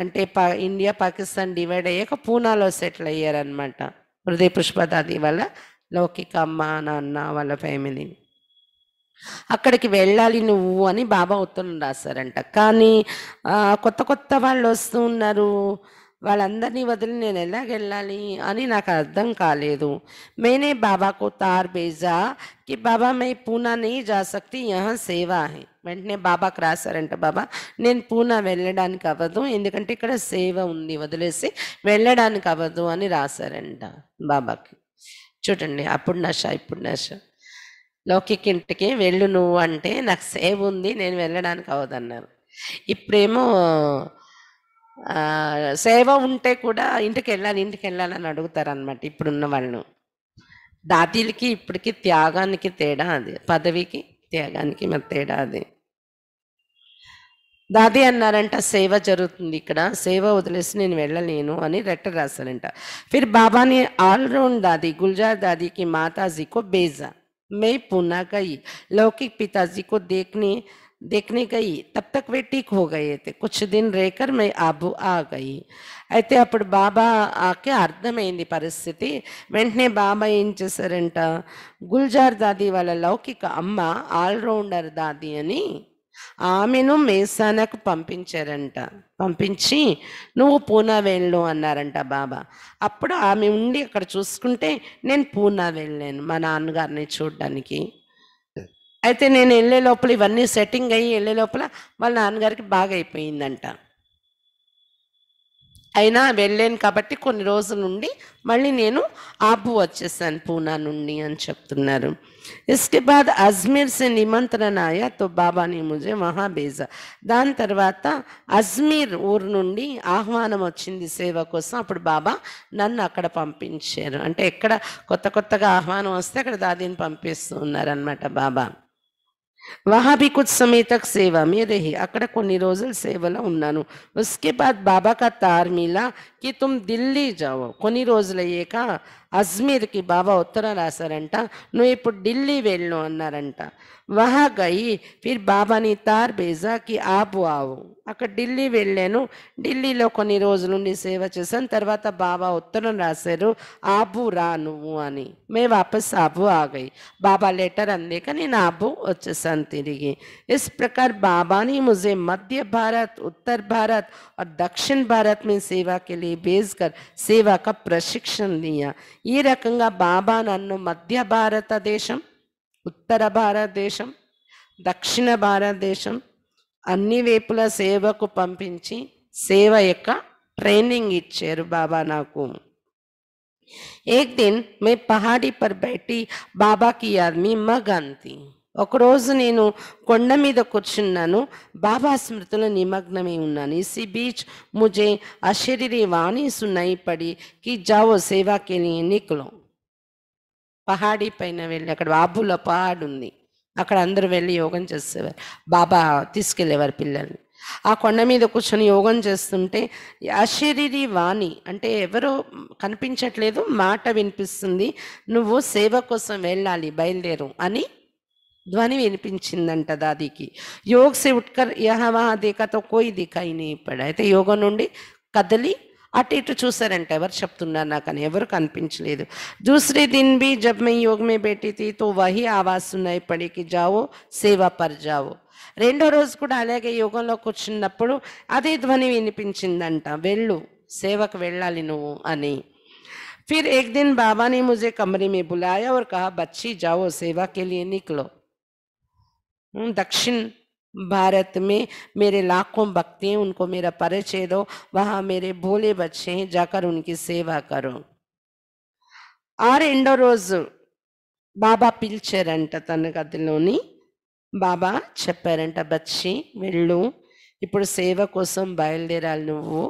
A: అంటే పా ఇండియా పాకిస్తాన్ డివైడ్ అయ్యాక పూనాలో సెటిల్ అయ్యారనమాట హృదయ పుష్పదాది వాళ్ళ లౌకిక అమ్మ నాన్న వాళ్ళ ఫ్యామిలీ అక్కడికి వెళ్ళాలి నువ్వు అని బాబా ఉత్తరం రాశారంట కానీ కొత్త కొత్త వాళ్ళు వస్తూ ఉన్నారు వాళ్ళందరినీ వదిలి నేను ఎలాగెళ్ళాలి అని నాకు అర్థం కాలేదు మేనే బాబాకు తార్ బేజా కి బాబా మై పూనా నీ జా సక్తి యహా సేవా వెంటనే బాబాకు రాశారంట బాబా నేను పూనా వెళ్ళడానికి అవ్వదు ఎందుకంటే ఇక్కడ సేవ ఉంది వదిలేసి వెళ్ళడానికి అవ్వదు అని రాశారంట బాబాకి చూడండి అప్పుడు నషా ఇప్పుడు నష లౌకిక్ ఇంటికి వెళ్ళు నువ్వు అంటే నాకు సేవ్ ఉంది నేను వెళ్ళడానికి అవ్వదు అన్నారు ఇప్పుడేమో సేవ ఉంటే కూడా ఇంటికి వెళ్ళాలి ఇంటికి వెళ్ళాలని అడుగుతారనమాట ఇప్పుడున్న వాళ్ళు దాతీలకి ఇప్పటికి త్యాగానికి తేడా అది పదవికి త్యాగానికి మరి తేడా అది దాది అన్నారంట సేవ జరుగుతుంది ఇక్కడ సేవ వదిలేసి నేను వెళ్ళలేను అని రెట్ట రాశారంట ఫిర్ బాబాని ఆల్రౌండ్ దాది గుల్జార్ దాదికి మాతాజీకో బేజా మే పూనా లౌకిక్ పితాజీకో దేక్ని देखने गई तब तक वे ठीक हो गए थे कुछ दिन रहकर मैं आबू ఆ గయి అయితే అప్పుడు బాబా ఆకి అర్థమైంది పరిస్థితి వెంటనే బాబా ఏం చేశారంట గుల్జార్ దాది వాళ్ళ లౌకిక అమ్మ ఆల్రౌండర్ దాది అని ఆమెను మేసానకు పంపించారంట పంపించి నువ్వు పూనా వెళ్ళు అన్నారంట బాబా అప్పుడు ఆమె ఉండి అక్కడ చూసుకుంటే నేను పూనా వెళ్ళాను మా నాన్నగారిని చూడడానికి అయితే నేను వెళ్ళే లోపల ఇవన్నీ సెట్టింగ్ అయ్యి వెళ్ళే లోపల వాళ్ళ నాన్నగారికి బాగా అయిపోయిందంట అయినా వెళ్ళాను కాబట్టి కొన్ని రోజుల నుండి మళ్ళీ నేను ఆపు వచ్చేసాను పూనా నుండి అని చెప్తున్నారు ఇస్కే బాద్ అజ్మీర్ సే నిమంత్రణ ఆయా తో బాబాని ముజే మహాబేజా దాని తర్వాత అజ్మీర్ ఊరు నుండి ఆహ్వానం వచ్చింది సేవ కోసం అప్పుడు బాబా నన్ను అక్కడ పంపించారు అంటే ఎక్కడ కొత్త కొత్తగా ఆహ్వానం వస్తే అక్కడ దాదిని పంపిస్తూ ఉన్నారనమాట బాబా वहां भी कुछ समय तक सेवा में रही अकड़ को రోజులు सेवला उन्ना उसके बाद बाबा का तार मिला कि तुम दिल्ली जाओ కొన్ని रोज అయ్యాక अज्मीर की बाबा उत्तर राशर राशारट वेलो वेलुन वहाँ गई फिर बाबा ने तार बेजा कि आप आओ अली वेला ढील कोई रोजल सेव चसा तरवा बाबा उत्तर राशर आबू रा नुअनी वापस आबू आ गई बाबा लेटर अंदा नीन आबू वसा तिगे इस प्रकार बाबा ने मुझे मध्य भारत उत्तर भारत और दक्षिण भारत में सेवा के लिए भेज कर सेवा का प्रशिक्षण दिया ఈ రకంగా బాబా నన్ను మధ్య భారతదేశం ఉత్తర భారతదేశం దక్షిణ భారతదేశం అన్ని వైపుల సేవకు పంపించి సేవ యొక్క ట్రైనింగ్ ఇచ్చారు బాబా నాకు एक దిన్ మే పహాడీ పర్ బయటి బాబాకి की याद ఒకరోజు నేను కొండ మీద కూర్చున్నాను బాబా స్మృతిలో నిమగ్నమై ఉన్నాను ఇసి బీచ్ ముజే అశరీరి వాణి సున్నాయి పడి కి జావో సేవాకి నికులో పహాడి పైన వెళ్ళి అక్కడ బాబుల పహాడు ఉంది అక్కడ అందరూ వెళ్ళి యోగం చేసేవారు బాబా తీసుకెళ్ళేవారు పిల్లల్ని ఆ కొండ మీద కూర్చొని యోగం చేస్తుంటే అశరీరి వాణి అంటే ఎవరో కనిపించట్లేదు మాట వినిపిస్తుంది నువ్వు సేవ కోసం వెళ్ళాలి బయలుదేరు అని ధ్వని వినిపించిందంట దాదికి యోగ్ से ఉట్కర్ यहाँ वहाँ देखा तो कोई दिखाई అయితే యోగం నుండి కదలి అటు ఇటు చూసారంట ఎవరు చెప్తున్నారు నాకు అని ఎవరు కనిపించలేదు దూసరే దిన్ బి జబ్ మే యోగ్ మే బేటీ తో వహి ఆవాస్ ఉన్నాయి పడికి జావో సేవా పర్ జావో రెండో రోజు కూడా అలాగే యోగంలో కూర్చున్నప్పుడు అదే ధ్వని వినిపించిందంట వెళ్ళు సేవకు వెళ్ళాలి నువ్వు అని ఫిర్ एक దిన్ బాబాని ముజే కమరి कमरे బులాయా ఒక బచ్చి జావో సేవా కెలియ నీకులో दक्षिण भारत में मेरे लाखों भक्ति हैं उनको मेरा परिचय दो वहाँ मेरे भोले बच्चे हैं जाकर उनकी सेवा करो ఆరు రెండో రోజు బాబా పిలిచారంట తన గదిలోని బాబా చెప్పారంట బచ్చి వెళ్ళు ఇప్పుడు సేవ కోసం బయలుదేరాలి నువ్వు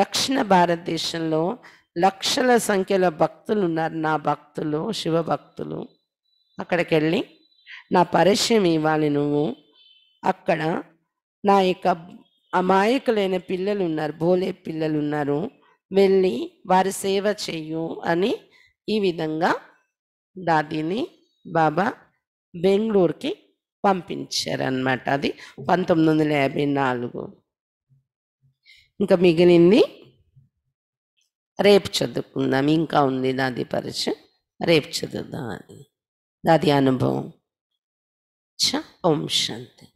A: దక్షిణ భారతదేశంలో లక్షల సంఖ్యలో భక్తులు ఉన్నారు నా భక్తులు శివ భక్తులు అక్కడికి వెళ్ళి నా పరిచయం ఇవ్వాలి నువ్వు అక్కడ నా యొక్క అమాయకులైన పిల్లలు ఉన్నారు భోలే పిల్లలు ఉన్నారు వెళ్ళి వారి సేవ చెయ్యు అని ఈ విధంగా దాదిని బాబా బెంగళూరుకి పంపించారనమాట అది పంతొమ్మిది వందల యాభై నాలుగు ఇంకా మిగిలింది రేపు చదువుకుందాం ఇంకా ఉంది దాది పరిచయం రేపు చదువుదాం దాది అనుభవం अच्छा ओम शांति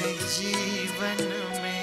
B: जीवन में